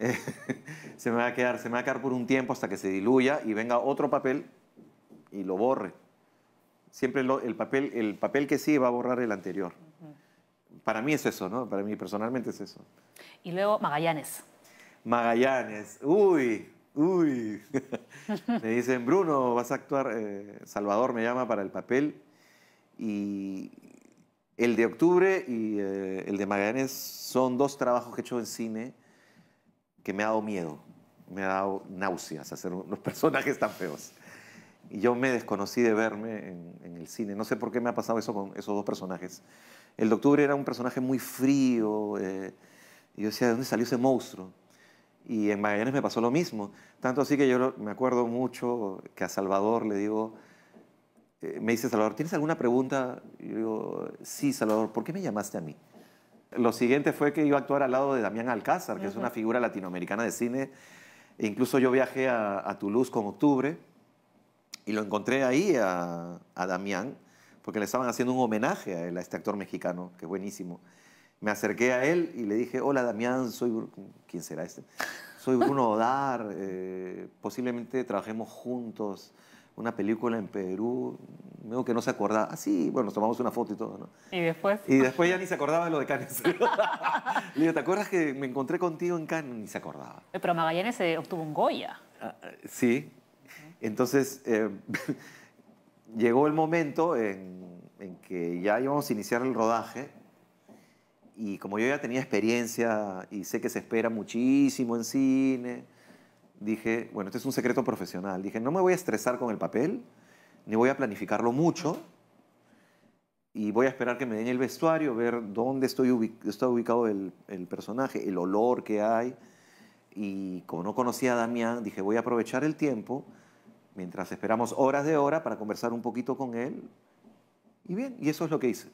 (laughs) se me va a quedar, se me va a quedar por un tiempo hasta que se diluya y venga otro papel y lo borre. Siempre el, papel, el papel que sí va a borrar el anterior. Para mí es eso, ¿no? Para mí personalmente es eso. Y luego Magallanes. Magallanes, uy, uy. (laughs) me dicen, Bruno, vas a actuar, eh, Salvador me llama para el papel y el de octubre y eh, el de Magallanes son dos trabajos que he hecho en cine que me ha dado miedo, me ha dado náuseas hacer unos (laughs) personajes tan feos. Y yo me desconocí de verme en, el cine. No sé por qué me ha pasado eso con esos dos personajes. El de octubre era un personaje muy frío. Eh, y yo decía, ¿de dónde salió ese monstruo? Y en Magallanes me pasó lo mismo. Tanto así que yo me acuerdo mucho que a Salvador le digo, eh, me dice Salvador, ¿tienes alguna pregunta? yo digo, sí, Salvador, ¿por qué me llamaste a mí? Lo siguiente fue que iba a actuar al lado de Damián Alcázar, que es una figura latinoamericana de cine. E incluso yo viajé a, Toulouse con Octubre y lo encontré ahí a, Damián, porque le estaban haciendo un homenaje a, este actor mexicano, que es buenísimo. Me acerqué a él y le dije, hola Damián, soy... ¿Quién será este? Soy Bruno Odar, eh, posiblemente trabajemos juntos una película en Perú, digo que no se acordaba. Así, ah, sí, bueno, tomamos una foto y todo, ¿no? Y después. Y después ya ni se acordaba de lo de Cannes. (laughs) Le digo, ¿te acuerdas que me encontré contigo en Cannes? Ni se acordaba. Pero Magallanes eh, obtuvo un Goya. Ah, eh, sí. Entonces, eh, (laughs) llegó el momento en que ya íbamos a iniciar el rodaje y como yo ya tenía experiencia y sé que se espera muchísimo en cine, dije, bueno, este es un secreto profesional, dije, no me voy a estresar con el papel, ni voy a planificarlo mucho, y voy a esperar que me den el vestuario, ver dónde estoy está ubicado el, personaje, el olor que hay. Y como no conocía a Damián, dije, voy a aprovechar el tiempo, mientras esperamos horas de hora para conversar un poquito con él. Y bien, y eso es lo que hice.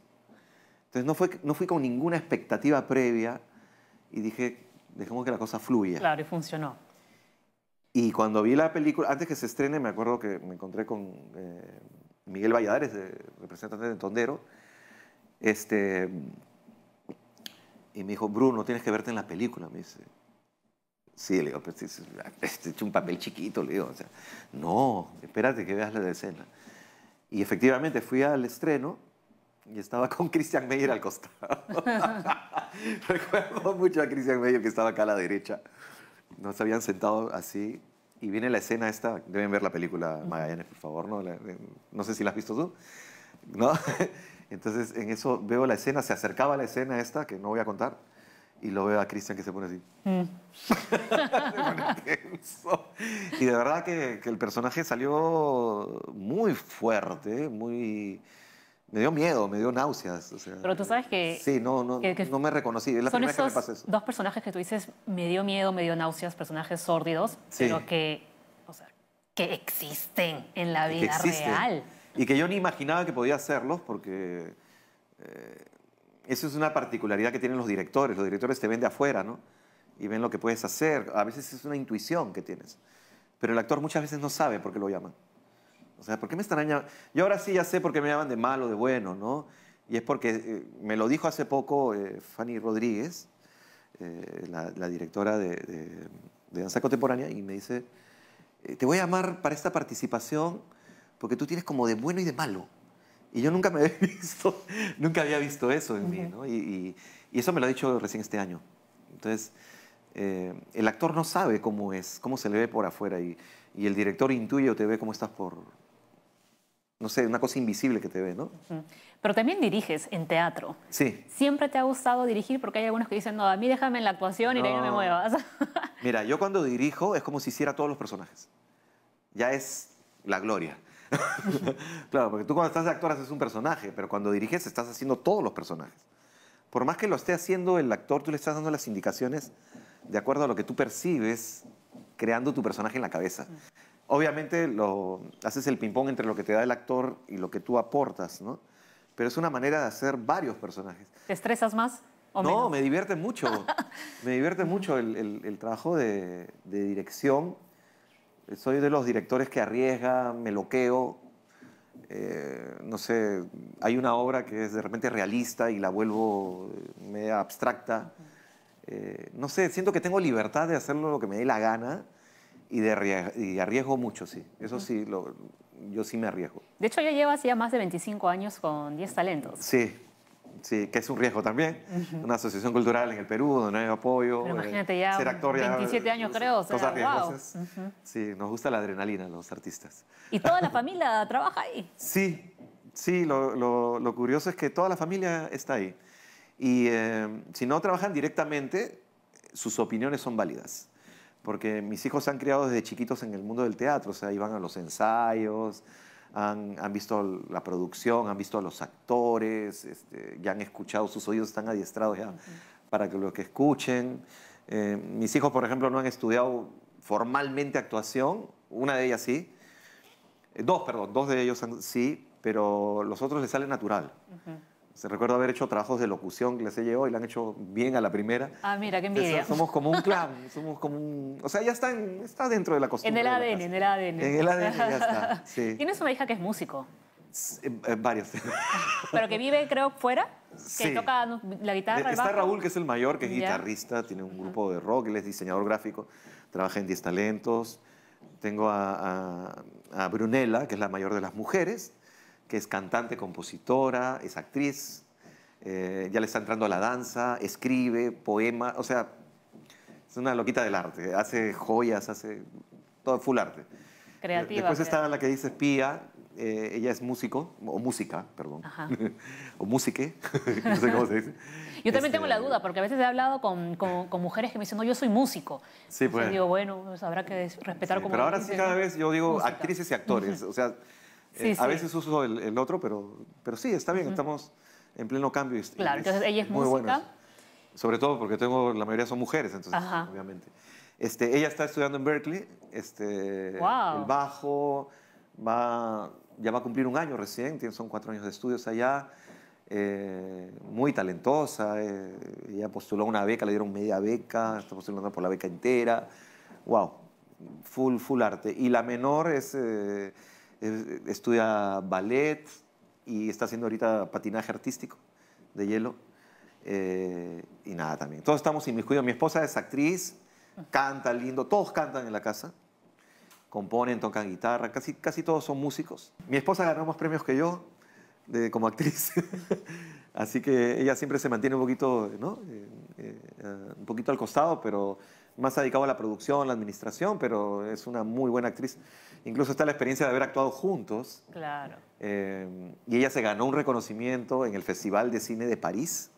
Entonces no, fue, no fui con ninguna expectativa previa y dije, dejemos que la cosa fluya. Claro, y funcionó. Y cuando vi la película, antes que se estrene, me acuerdo que me encontré con eh, Miguel Valladares, eh, representante de Tondero, este, y me dijo, Bruno, tienes que verte en la película, me dice. Sí, le digo, pero he hecho un papel chiquito, le digo, o sea, no, espérate que veas la escena. Y efectivamente fui al estreno y estaba con Christian Meyer al costado. (laughs) Recuerdo mucho a Christian Meyer que estaba acá a la derecha. No, se habían sentado así y viene la escena esta, deben ver la película Magallanes, por favor, ¿no? Eh, no sé si la has visto tú, ¿no? (laughs) Entonces, en eso veo la escena, se acercaba la escena esta, que no voy a contar, y lo veo a Cristian que se pone así. Mm. (laughs) y de verdad que, el personaje salió muy fuerte, muy me dio miedo, me dio náuseas. pero tú sabes que... Sí, no, no, no me reconocí. son esos dos personajes que tú dices, me dio miedo, me dio náuseas, personajes sórdidos, pero que, o sea, que existen en la vida real. Y que yo ni imaginaba que podía hacerlos porque... Eh, eso es una particularidad que tienen los directores. Los directores te ven de afuera, ¿no? Y ven lo que puedes hacer. A veces es una intuición que tienes. Pero el actor muchas veces no sabe por qué lo llaman. O sea, ¿por qué me están llamando? Yo ahora sí ya sé por qué me llaman de malo, de bueno, ¿no? Y es porque eh, me lo dijo hace poco eh, Fanny Rodríguez, eh, la, directora de, Danza Contemporánea, y me dice, te voy a llamar para esta participación porque tú tienes como de bueno y de malo. Y yo nunca me (laughs) había visto, nunca había visto eso en mí, ¿no? Y, eso me lo ha dicho recién este año. Entonces, el actor no sabe cómo es, cómo se le ve por afuera y, y, el director intuye o te ve cómo estás por, no sé, una cosa invisible que te ve, ¿no? Pero también diriges en teatro. Sí. ¿Siempre te ha gustado dirigir? Porque hay algunos que dicen, no, a mí déjame en la actuación y no. me muevas. (laughs) Mira, yo cuando dirijo es como si hiciera todos los personajes. Ya es la gloria. (laughs) claro, porque tú cuando estás de actor haces un personaje, pero cuando diriges estás haciendo todos los personajes. Por más que lo esté haciendo el actor, tú le estás dando las indicaciones de acuerdo a lo que tú percibes creando tu personaje en la cabeza. Obviamente haces el ping-pong entre lo que te da el actor y lo que tú aportas, ¿no? Pero es una manera de hacer varios personajes. ¿Te estresas más? O no, me divierte mucho. (laughs) me divierte mucho el, trabajo de, dirección. Soy de los directores que arriesga, me loqueo. Eh, no sé, hay una obra que es de repente realista y la vuelvo eh, media abstracta. Eh, no sé, siento que tengo libertad de hacerlo lo que me dé la gana y, de, y arriesgo mucho, sí. Eso sí, yo sí me arriesgo. De hecho, ya llevas ya más de 25 años con 10 talentos. Sí, sí, que es un riesgo también. Una asociación cultural en el Perú, donde no hay apoyo. Pero eh, imagínate ya, 27 años creo. Sí, nos gusta la adrenalina los artistas. ¿Y toda la familia trabaja ahí? Sí, sí, lo, lo, curioso es que toda la familia está ahí. Y eh, si no trabajan directamente, sus opiniones son válidas porque mis hijos se han criado desde chiquitos en el mundo del teatro, o sea, iban a los ensayos, han, visto la producción, han visto a los actores, este, ya han escuchado, sus oídos están adiestrados ya para que lo que escuchen. Eh, mis hijos, por ejemplo, no han estudiado formalmente actuación, una de ellas sí, eh, dos, perdón, dos de ellos sí, pero los otros les sale natural. Se recuerda haber hecho trabajos de locución que les he llevado y la han hecho bien a la primera. Ah, mira, qué envidia. somos como un (laughs) clan, somos como un... O sea, ya está, está dentro de la costumbre. En el ADN, en el ADN. En el ADN ya está, Tienes (laughs) una hija que es músico. varios. (laughs) Pero que vive, creo, fuera, que toca la guitarra. Eh, está Raúl, que es el mayor, que es guitarrista, tiene un grupo de rock, es diseñador gráfico, trabaja en 10 talentos. Tengo a, a, a Brunella, que es la mayor de las mujeres, que es cantante, compositora, es actriz, eh, ya le está entrando a la danza, escribe, poema, o sea, es una loquita del arte, hace joyas, hace todo full arte. Eh, creativa. Después está la que dice espía eh, ella es músico, o música, perdón, (laughs) o músique, (laughs) no sé cómo se dice. Yo también tengo la este, duda, porque a veces he hablado con, con, mujeres que me dicen, no, yo soy músico. Sí, pues. digo, bueno, pues habrá que respetar como... Pero ahora sí, cada vez yo digo actrices y (laughs) actores, o sea, eh, a veces uso el, otro, pero, pero sí, está bien, estamos en pleno cambio. claro, entonces ella es música. sobre todo porque tengo, la mayoría son mujeres, entonces, obviamente. Este, ella está estudiando en Berkeley, este, el bajo, va, ya va a cumplir un año recién, son cuatro años de estudios allá, eh, muy talentosa, eh, ella postuló una beca, le dieron media beca, está postulando por la beca entera, wow, full, full arte. Y la menor es estudia ballet y está haciendo ahorita patinaje artístico de hielo. Eh, y nada, también. Todos estamos inmiscuidos. Mi esposa es actriz, canta lindo, todos cantan en la casa, componen, tocan guitarra, casi, casi todos son músicos. Mi esposa ganó más premios que yo de, como actriz, (laughs) así que ella siempre se mantiene un poquito, eh, eh, un poquito al costado, pero más dedicado a la producción, la administración, pero es una muy buena actriz. Incluso está la experiencia de haber actuado juntos. Claro. Eh, y ella se ganó un reconocimiento en el Festival de Cine de París.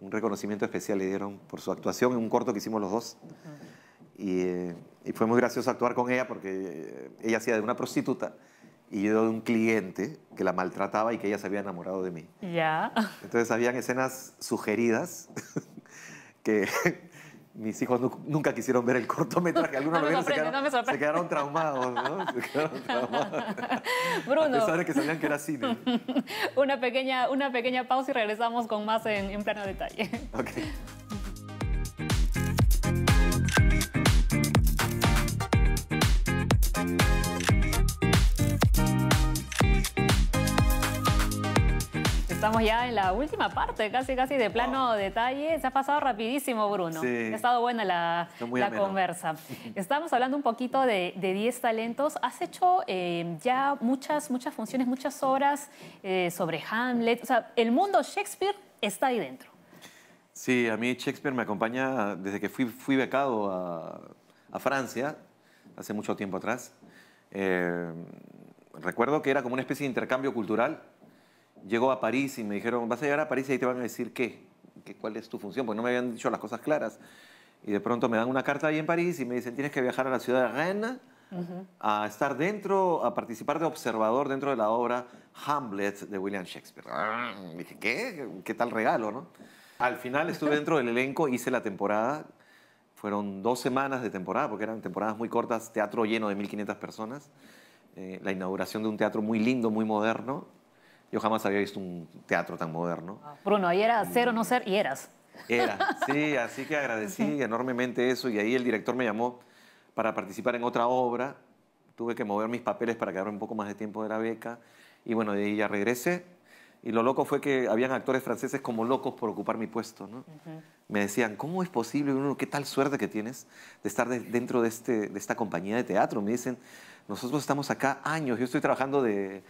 Un reconocimiento especial le dieron por su actuación en un corto que hicimos los dos. y, eh, y, fue muy gracioso actuar con ella porque eh, ella hacía de una prostituta y yo de un cliente que la maltrataba y que ella se había enamorado de mí. Ya. Entonces habían escenas sugeridas (laughs) que mis hijos nunca quisieron ver el cortometraje. Algunos (laughs) no lo vieron, se quedaron, se quedaron, traumados, ¿no? Se quedaron traumados. Bruno. que sabían que era cine. (laughs) una, pequeña, una pequeña pausa y regresamos con más en, pleno plano detalle. Okay. Estamos ya en la última parte, casi, casi de plano detalle. Se ha pasado rapidísimo, Bruno. Ha estado buena la, conversa. (laughs) Estamos hablando un poquito de 10 talentos. Has hecho eh, ya muchas, muchas funciones, muchas obras eh, sobre Hamlet. O sea, el mundo Shakespeare está ahí dentro. Sí, a mí Shakespeare me acompaña desde que fui, becado a, Francia, hace mucho tiempo atrás. Eh, recuerdo que era como una especie de intercambio cultural llegó a París y me dijeron, vas a llegar a París y ahí te van a decir qué, qué cuál es tu función, porque no me habían dicho las cosas claras. Y de pronto me dan una carta ahí en París y me dicen, tienes que viajar a la ciudad de Rennes a estar dentro, a participar de observador dentro de la obra Hamlet de William Shakespeare. Y dije, ¿qué? ¿Qué tal regalo, no? Al final estuve (laughs) dentro del elenco, hice la temporada, fueron dos semanas de temporada, porque eran temporadas muy cortas, teatro lleno de 1.500 personas, eh, la inauguración de un teatro muy lindo, muy moderno, yo jamás había visto un teatro tan moderno. Ah, Bruno, ahí era ser o no ser y eras. Era, (laughs) sí, así que agradecí enormemente eso y ahí el director me llamó para participar en otra obra. Tuve que mover mis papeles para quedarme un poco más de tiempo de la beca y bueno, de ahí ya regresé. Y lo loco fue que habían actores franceses como locos por ocupar mi puesto, ¿no? Me decían, ¿cómo es posible, Bruno, qué tal suerte que tienes de estar dentro de, este, de esta compañía de teatro? Me dicen, nosotros estamos acá años, yo estoy trabajando de,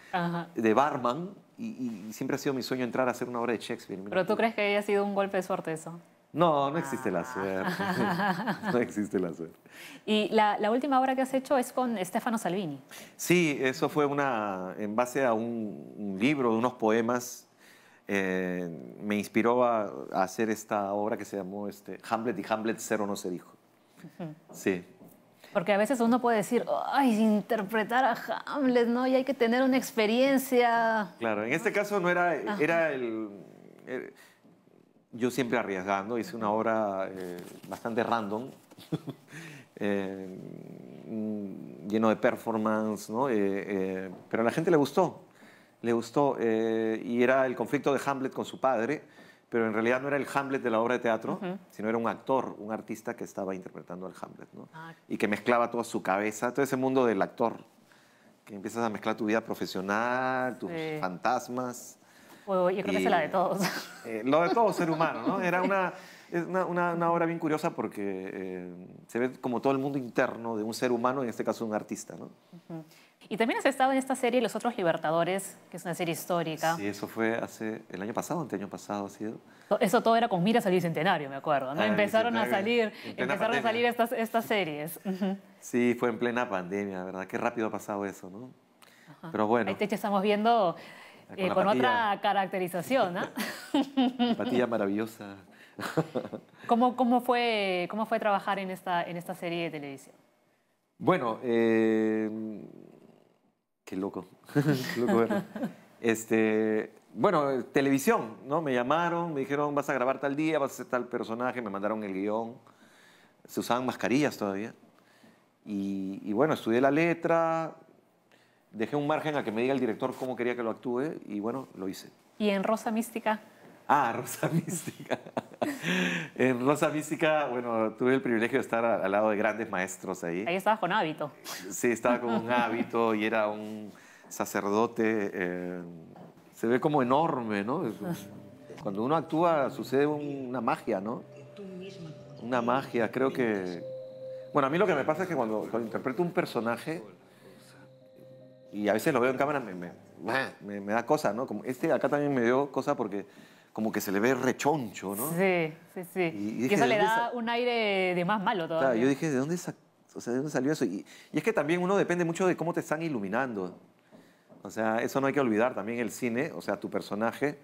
de barman y, siempre ha sido mi sueño entrar a hacer una obra de Shakespeare. ¿Pero tú crees que haya sido un golpe de suerte eso? No, no existe la ah. suerte. (laughs) no existe la suerte. Y la, última obra que has hecho es con Stefano Salvini. Sí, eso fue una, en base a un, libro, de unos poemas, eh, me inspiró a, hacer esta obra que se llamó este, Hamlet y Hamlet Cero No Se Dijo. Sí, porque a veces uno puede decir, ay, interpretar a Hamlet, ¿no? Y hay que tener una experiencia. Claro, en este caso no era, era el... Eh, yo siempre arriesgando, hice una obra eh, bastante random, (laughs) eh, mm, lleno de performance, ¿no? pero a la gente le gustó, le gustó, y era el conflicto de Hamlet con su padre, pero en realidad no era el Hamlet de la obra de teatro, sino era un actor, un artista que estaba interpretando al Hamlet, ¿no? Ah. Y que mezclaba toda su cabeza, todo ese mundo del actor, que empiezas a mezclar tu vida profesional, tus fantasmas. Y yo creo que es la de todos. (laughs) Eh, lo de todo ser humano, ¿no? Era una... Es una, una, obra bien curiosa porque eh, se ve como todo el mundo interno de un ser humano, en este caso un artista. ¿no? Y también has estado en esta serie Los Otros Libertadores, que es una serie histórica. Sí, eso fue hace el año pasado, ante año pasado ha sido. Eso todo era con miras al bicentenario, me acuerdo. ¿no? empezaron a salir, empezaron a salir estas, estas series. Sí, fue en plena pandemia, ¿verdad? Qué rápido ha pasado eso, ¿no? Pero bueno. Ahí te estamos viendo eh, con, otra caracterización, ¿no? (laughs) patilla maravillosa. ¿Cómo, fue, ¿Cómo fue trabajar en esta, en esta serie de televisión? Bueno, eh, qué loco. (laughs) este, bueno, televisión, ¿no? Me llamaron, me dijeron, vas a grabar tal día, vas a ser tal personaje, me mandaron el guión. Se usaban mascarillas todavía. Y, y bueno, estudié la letra, dejé un margen a que me diga el director cómo quería que lo actúe y bueno, lo hice. ¿Y en Rosa Mística? Ah, Rosa (laughs) Mística. (laughs) en Rosa Mística, bueno, tuve el privilegio de estar al lado de grandes maestros ahí. Ahí estabas con hábito. Sí, estaba con un hábito y era un sacerdote. Eh, se ve como enorme, ¿no? Cuando uno actúa sucede una magia, ¿no? Una magia, creo que... Bueno, a mí lo que me pasa es que cuando, interpreto un personaje, y a veces lo veo en cámara, me, me, me da cosa, ¿no? Como este acá también me dio cosa porque como que se le ve rechoncho, ¿no? Sí, sí, sí. Y, eso le da un aire de más malo todavía. yo dije, ¿de dónde, salió eso? Y, es que también uno depende mucho de cómo te están iluminando. O sea, eso no hay que olvidar también el cine, o sea, tu personaje.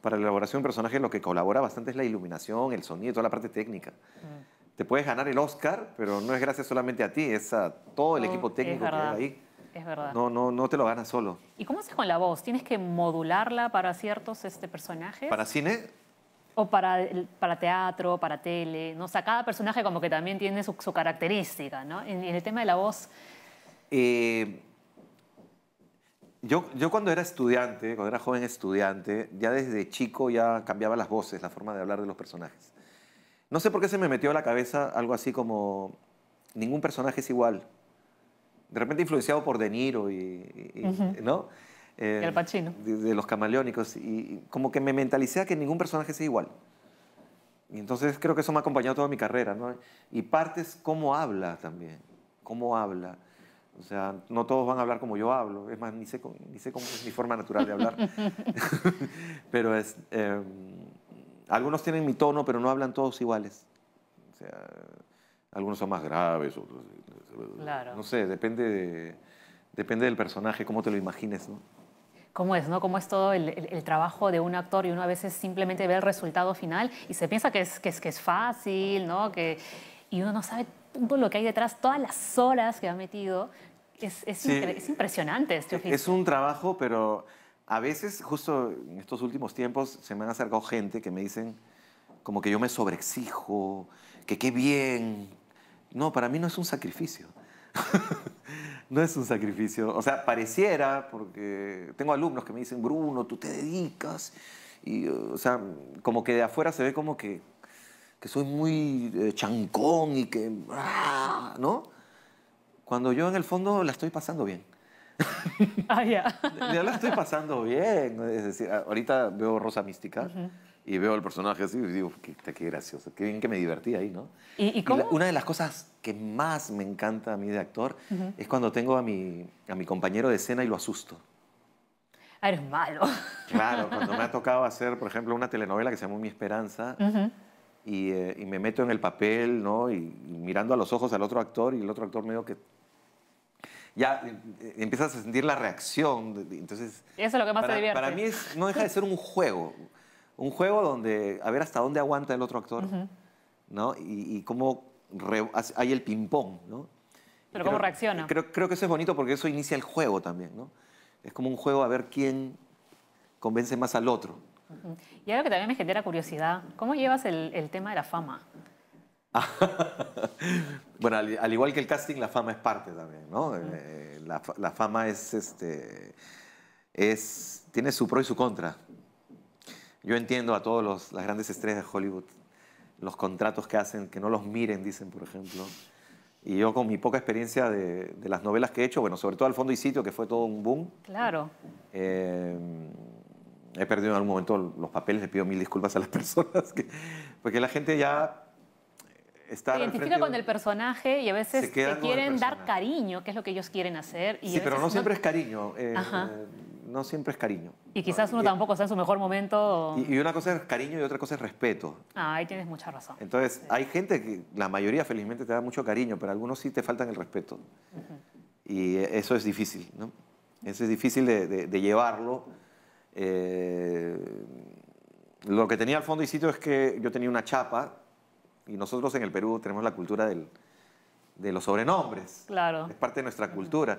Para la elaboración de un personaje lo que colabora bastante es la iluminación, el sonido, toda la parte técnica. Mm. Te puedes ganar el Oscar, pero no es gracias solamente a ti, es a todo el equipo técnico que hay ahí. Es verdad. No, no, no te lo ganas solo. ¿Y cómo haces con la voz? ¿Tienes que modularla para ciertos este, personajes? ¿Para cine? O para, para teatro, para tele, ¿no? O sea, cada personaje como que también tiene su, característica, ¿no? En, el tema de la voz... Eh, yo, yo cuando era estudiante, cuando era joven estudiante, ya desde chico ya cambiaba las voces, la forma de hablar de los personajes. No sé por qué se me metió a la cabeza algo así como, ningún personaje es igual, de repente influenciado por De Niro y, ¿no? el eh, Pacino. De, los camaleónicos. Y como que me mentalicé que ningún personaje sea igual. Y entonces creo que eso me ha acompañado toda mi carrera, ¿no? Y partes cómo habla también, cómo habla. O sea, no todos van a hablar como yo hablo, es más, ni sé, ni sé cómo es mi forma natural de hablar. (laughs) (laughs) pero es, em, algunos tienen mi tono, pero no hablan todos iguales. O sea, algunos son más graves, otros no sé, depende, depende del personaje, cómo te lo imagines, ¿no? cómo es, ¿no? Cómo es todo el, trabajo de un actor y uno a veces simplemente ve el resultado final y se piensa que es, que es, que es fácil, ¿no? Que, y uno no sabe todo lo que hay detrás, todas las horas que ha metido. Es, impresionante este Es un trabajo, pero a veces, justo en estos últimos tiempos, se me han acercado gente que me dicen como que yo me sobreexijo, que qué bien, no, para mí no es un sacrificio. (laughs) no es un sacrificio. O sea, pareciera, porque tengo alumnos que me dicen, Bruno, tú te dedicas. Y, eh, o sea, como que de afuera se ve como que, que soy muy eh, chancón y que... ¡ah! ¿No? Cuando yo en el fondo la estoy pasando bien. ah, ya. (laughs) la estoy pasando bien. Es decir, ahorita veo Rosa Mística y veo al personaje así y digo, qué, gracioso, qué bien que me divertí ahí, ¿no? ¿Y, una de las cosas que más me encanta a mí de actor es cuando tengo a mi, a mi compañero de escena y lo asusto. Ah, eres malo. Claro, (laughs) cuando me ha tocado hacer, por ejemplo, una telenovela que se llamó Mi Esperanza, eh, y, me meto en el papel, ¿no? Y, mirando a los ojos al otro actor, y el otro actor medio que... Ya eh, eh, empiezas a sentir la reacción, entonces... Eso es lo que más para, te divierte. Para mí no deja de ser un juego un juego donde a ver hasta dónde aguanta el otro actor, ¿no? Y, cómo hay el ping-pong, Pero cómo reacciona. Creo, que eso es bonito porque eso inicia el juego también, Es como un juego a ver quién convence más al otro. Y algo que también me genera curiosidad, ¿cómo llevas el, tema de la fama? (laughs) bueno, al, igual que el casting, la fama es parte también, ¿no? Eh, la, fama es, este, es, tiene su pro y su contra. Yo entiendo a todos las grandes estrés de Hollywood, los contratos que hacen, que no los miren, dicen, por ejemplo. Y yo con mi poca experiencia de, las novelas que he hecho, bueno, sobre todo Al Fondo y Sitio, que fue todo un boom. Claro. Eh, he perdido en algún momento los papeles, le pido mil disculpas a las (laughs) personas, que, porque la gente ya está... Se identifica con el personaje y a veces se quieren dar cariño, que es lo que ellos quieren hacer. Y sí, pero no siempre es cariño. Eh, Ajá no siempre es cariño. Y quizás uno tampoco está en su mejor momento. Y, una cosa es cariño y otra cosa es respeto. Ah, ahí tienes mucha razón. Entonces, hay gente que, la mayoría felizmente te da mucho cariño, pero algunos sí te faltan el respeto. Y eso es difícil, ¿no? Eso es difícil de, llevarlo. Eh, lo que tenía al fondo y sitio es que yo tenía una chapa y nosotros en el Perú tenemos la cultura del, de los sobrenombres. Claro. Es parte de nuestra cultura.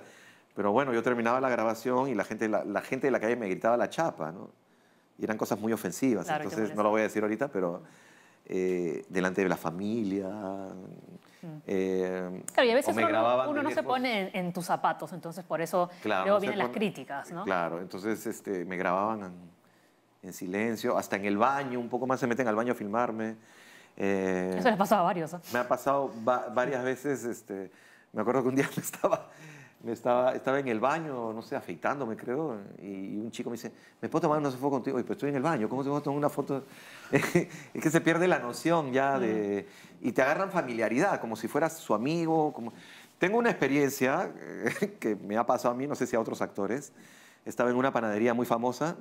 Pero bueno, yo terminaba la grabación y la gente, la, gente de la calle me gritaba la chapa, ¿no? Y eran cosas muy ofensivas, entonces no lo voy a decir ahorita, pero eh, delante de la familia. Mm. Eh, claro, y a veces uno, no se pone en, tus zapatos, entonces por eso luego vienen las críticas, ¿no? Claro, entonces este, me grababan en, silencio, hasta en el baño, un poco más se meten al baño a filmarme. Eh, eso les ha pasado a varios. Me ha pasado varias veces, este, me acuerdo que un día (laughs) me estaba estaba, estaba en el baño, no sé, afeitándome, creo, y, un chico me dice, ¿me puedo tomar una foto contigo? Oye, pues estoy en el baño, ¿cómo se puede tomar una foto? (laughs) es que se pierde la noción ya de... Mm. Y te agarran familiaridad, como si fueras su amigo. Como... Tengo una experiencia eh, que me ha pasado a mí, no sé si a otros actores. Estaba en una panadería muy famosa,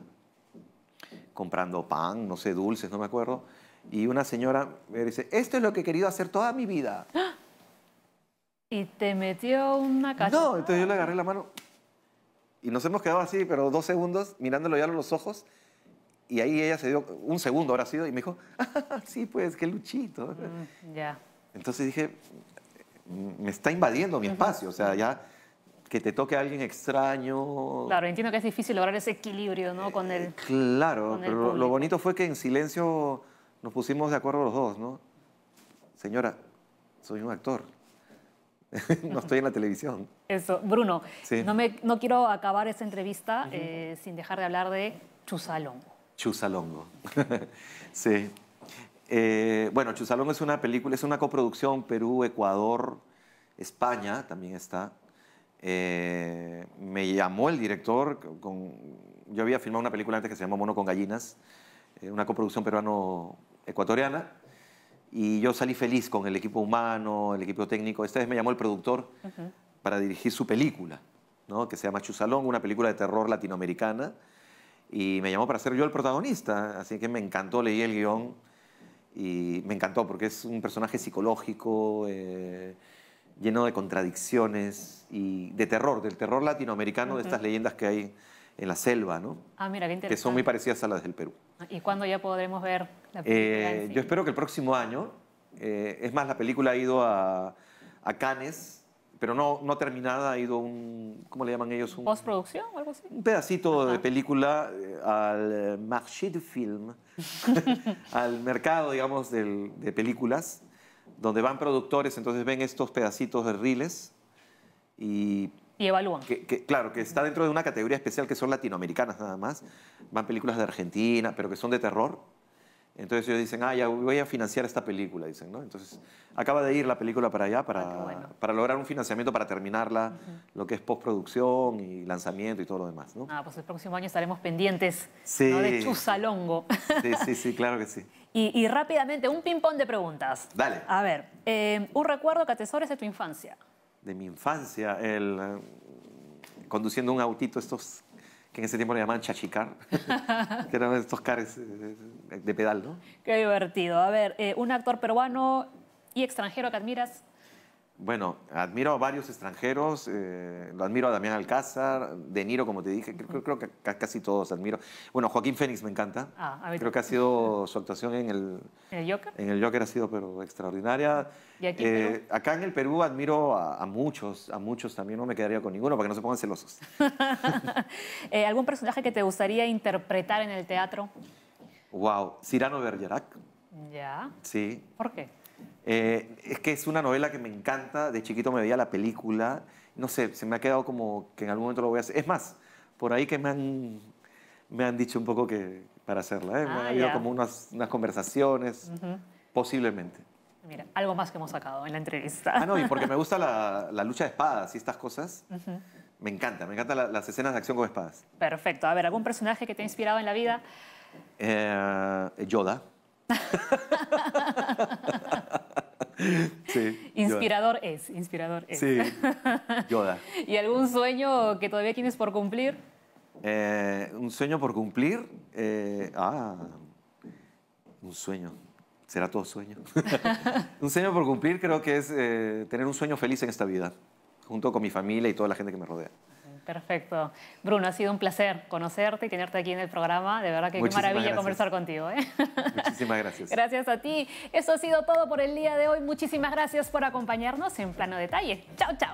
comprando pan, no sé, dulces, no me acuerdo. Y una señora me dice, esto es lo que he querido hacer toda mi vida. ¡Ah! Y te metió una cachetada. No, entonces yo le agarré la mano y nos hemos quedado así, pero dos segundos mirándolo ya a los ojos. Y ahí ella se dio, un segundo ahora, sido, y me dijo, ah, sí, pues, qué luchito. Mm, ya. Entonces dije, mm, me está invadiendo mi espacio, o sea, ya que te toque a alguien extraño. Claro, entiendo que es difícil lograr ese equilibrio, ¿no? Con el. Eh, claro, pero lo bonito fue que en silencio nos pusimos de acuerdo los dos, ¿no? Señora, soy un actor, (laughs) no estoy en la televisión. Eso, Bruno, no, quiero acabar esta entrevista eh, sin dejar de hablar de Chusalongo. Chusalongo, (laughs) sí. Eh, bueno, Chusalongo es una película, es una coproducción Perú, Ecuador, España también está. Eh, me llamó el director, yo había filmado una película antes que se llama Mono con Gallinas, una coproducción peruano-ecuatoriana y yo salí feliz con el equipo humano, el equipo técnico. Esta vez me llamó el productor para dirigir su película, que se llama Chusalón, una película de terror latinoamericana. Y me llamó para ser yo el protagonista. Así que me encantó, leí el guión y me encantó porque es un personaje psicológico, eh, lleno de contradicciones y de terror, del terror latinoamericano, de estas leyendas que hay en la selva, ¿no? Ah, mira, qué interesante. Que son muy parecidas a las del Perú. Ah, ¿Y cuándo ya podremos ver la eh, película? Yo espero que el próximo año. Eh, es más, la película ha ido a, a Cannes, pero no, no terminada, ha ido un, ¿cómo le llaman ellos? Un, ¿Postproducción o algo así? Un pedacito de película eh, al marché du film, (laughs) al mercado, digamos, de películas, donde van productores, entonces ven estos pedacitos de riles y y evalúan. claro, que está dentro de una categoría especial que son latinoamericanas nada más. Van películas de Argentina, pero que son de terror. Entonces ellos dicen, ah, ya voy a financiar esta película, dicen, Entonces acaba de ir la película para allá para, ah, para lograr un financiamiento para terminarla, lo que es postproducción y lanzamiento y todo lo demás, ¿no? Ah, pues el próximo año estaremos pendientes de Chusalongo. Sí, sí, sí, claro que sí. (laughs) y, rápidamente, un ping-pong de preguntas. Dale. A ver, eh, un recuerdo que atesores de tu infancia de mi infancia, el, eh, conduciendo un autito, estos que en ese tiempo le llamaban chachicar, (laughs) que eran estos cares eh, de pedal, ¿no? Qué divertido. A ver, eh, un actor peruano y extranjero que admiras bueno, admiro a varios extranjeros, eh, lo admiro a Damián Alcázar, De Niro, como te dije, creo, que casi todos admiro. Bueno, Joaquín Fénix me encanta. Ah, creo que ha sido su actuación en el, el Joker. En el Joker ha sido, pero extraordinaria. ¿Y aquí eh, acá en el Perú admiro a, muchos, a muchos también, no me quedaría con ninguno para que no se pongan celosos. (laughs) Eh, ¿Algún personaje que te gustaría interpretar en el teatro? Wow, Cyrano Bergerac. Ya. Sí. ¿Por qué? Eh, es que es una novela que me encanta, de chiquito me veía la película, no sé, se me ha quedado como que en algún momento lo voy a hacer. Es más, por ahí que me han, me han dicho un poco que para hacerla, ¿eh? me ah, han habido como unas, unas conversaciones, posiblemente. Mira, algo más que hemos sacado en la entrevista. Ah, no, y porque me (laughs) gusta la, la lucha de espadas y estas cosas. Me encanta, me encantan las escenas de acción con espadas. Perfecto. A ver, ¿algún personaje que te ha inspirado en la vida? Eh, Yoda. (laughs) inspirador es, inspirador es. (laughs) ¿Y algún sueño que todavía tienes por cumplir? Eh, un sueño por cumplir. Eh, ah, un sueño. Será todo sueño. (laughs) un sueño por cumplir creo que es eh, tener un sueño feliz en esta vida, junto con mi familia y toda la gente que me rodea. Perfecto. Bruno, ha sido un placer conocerte y tenerte aquí en el programa. De verdad que qué maravilla conversar contigo. ¿eh? Muchísimas gracias. (laughs) Gracias a ti. Eso ha sido todo por el día de hoy. Muchísimas gracias por acompañarnos en Plano Detalle. Chao, chao.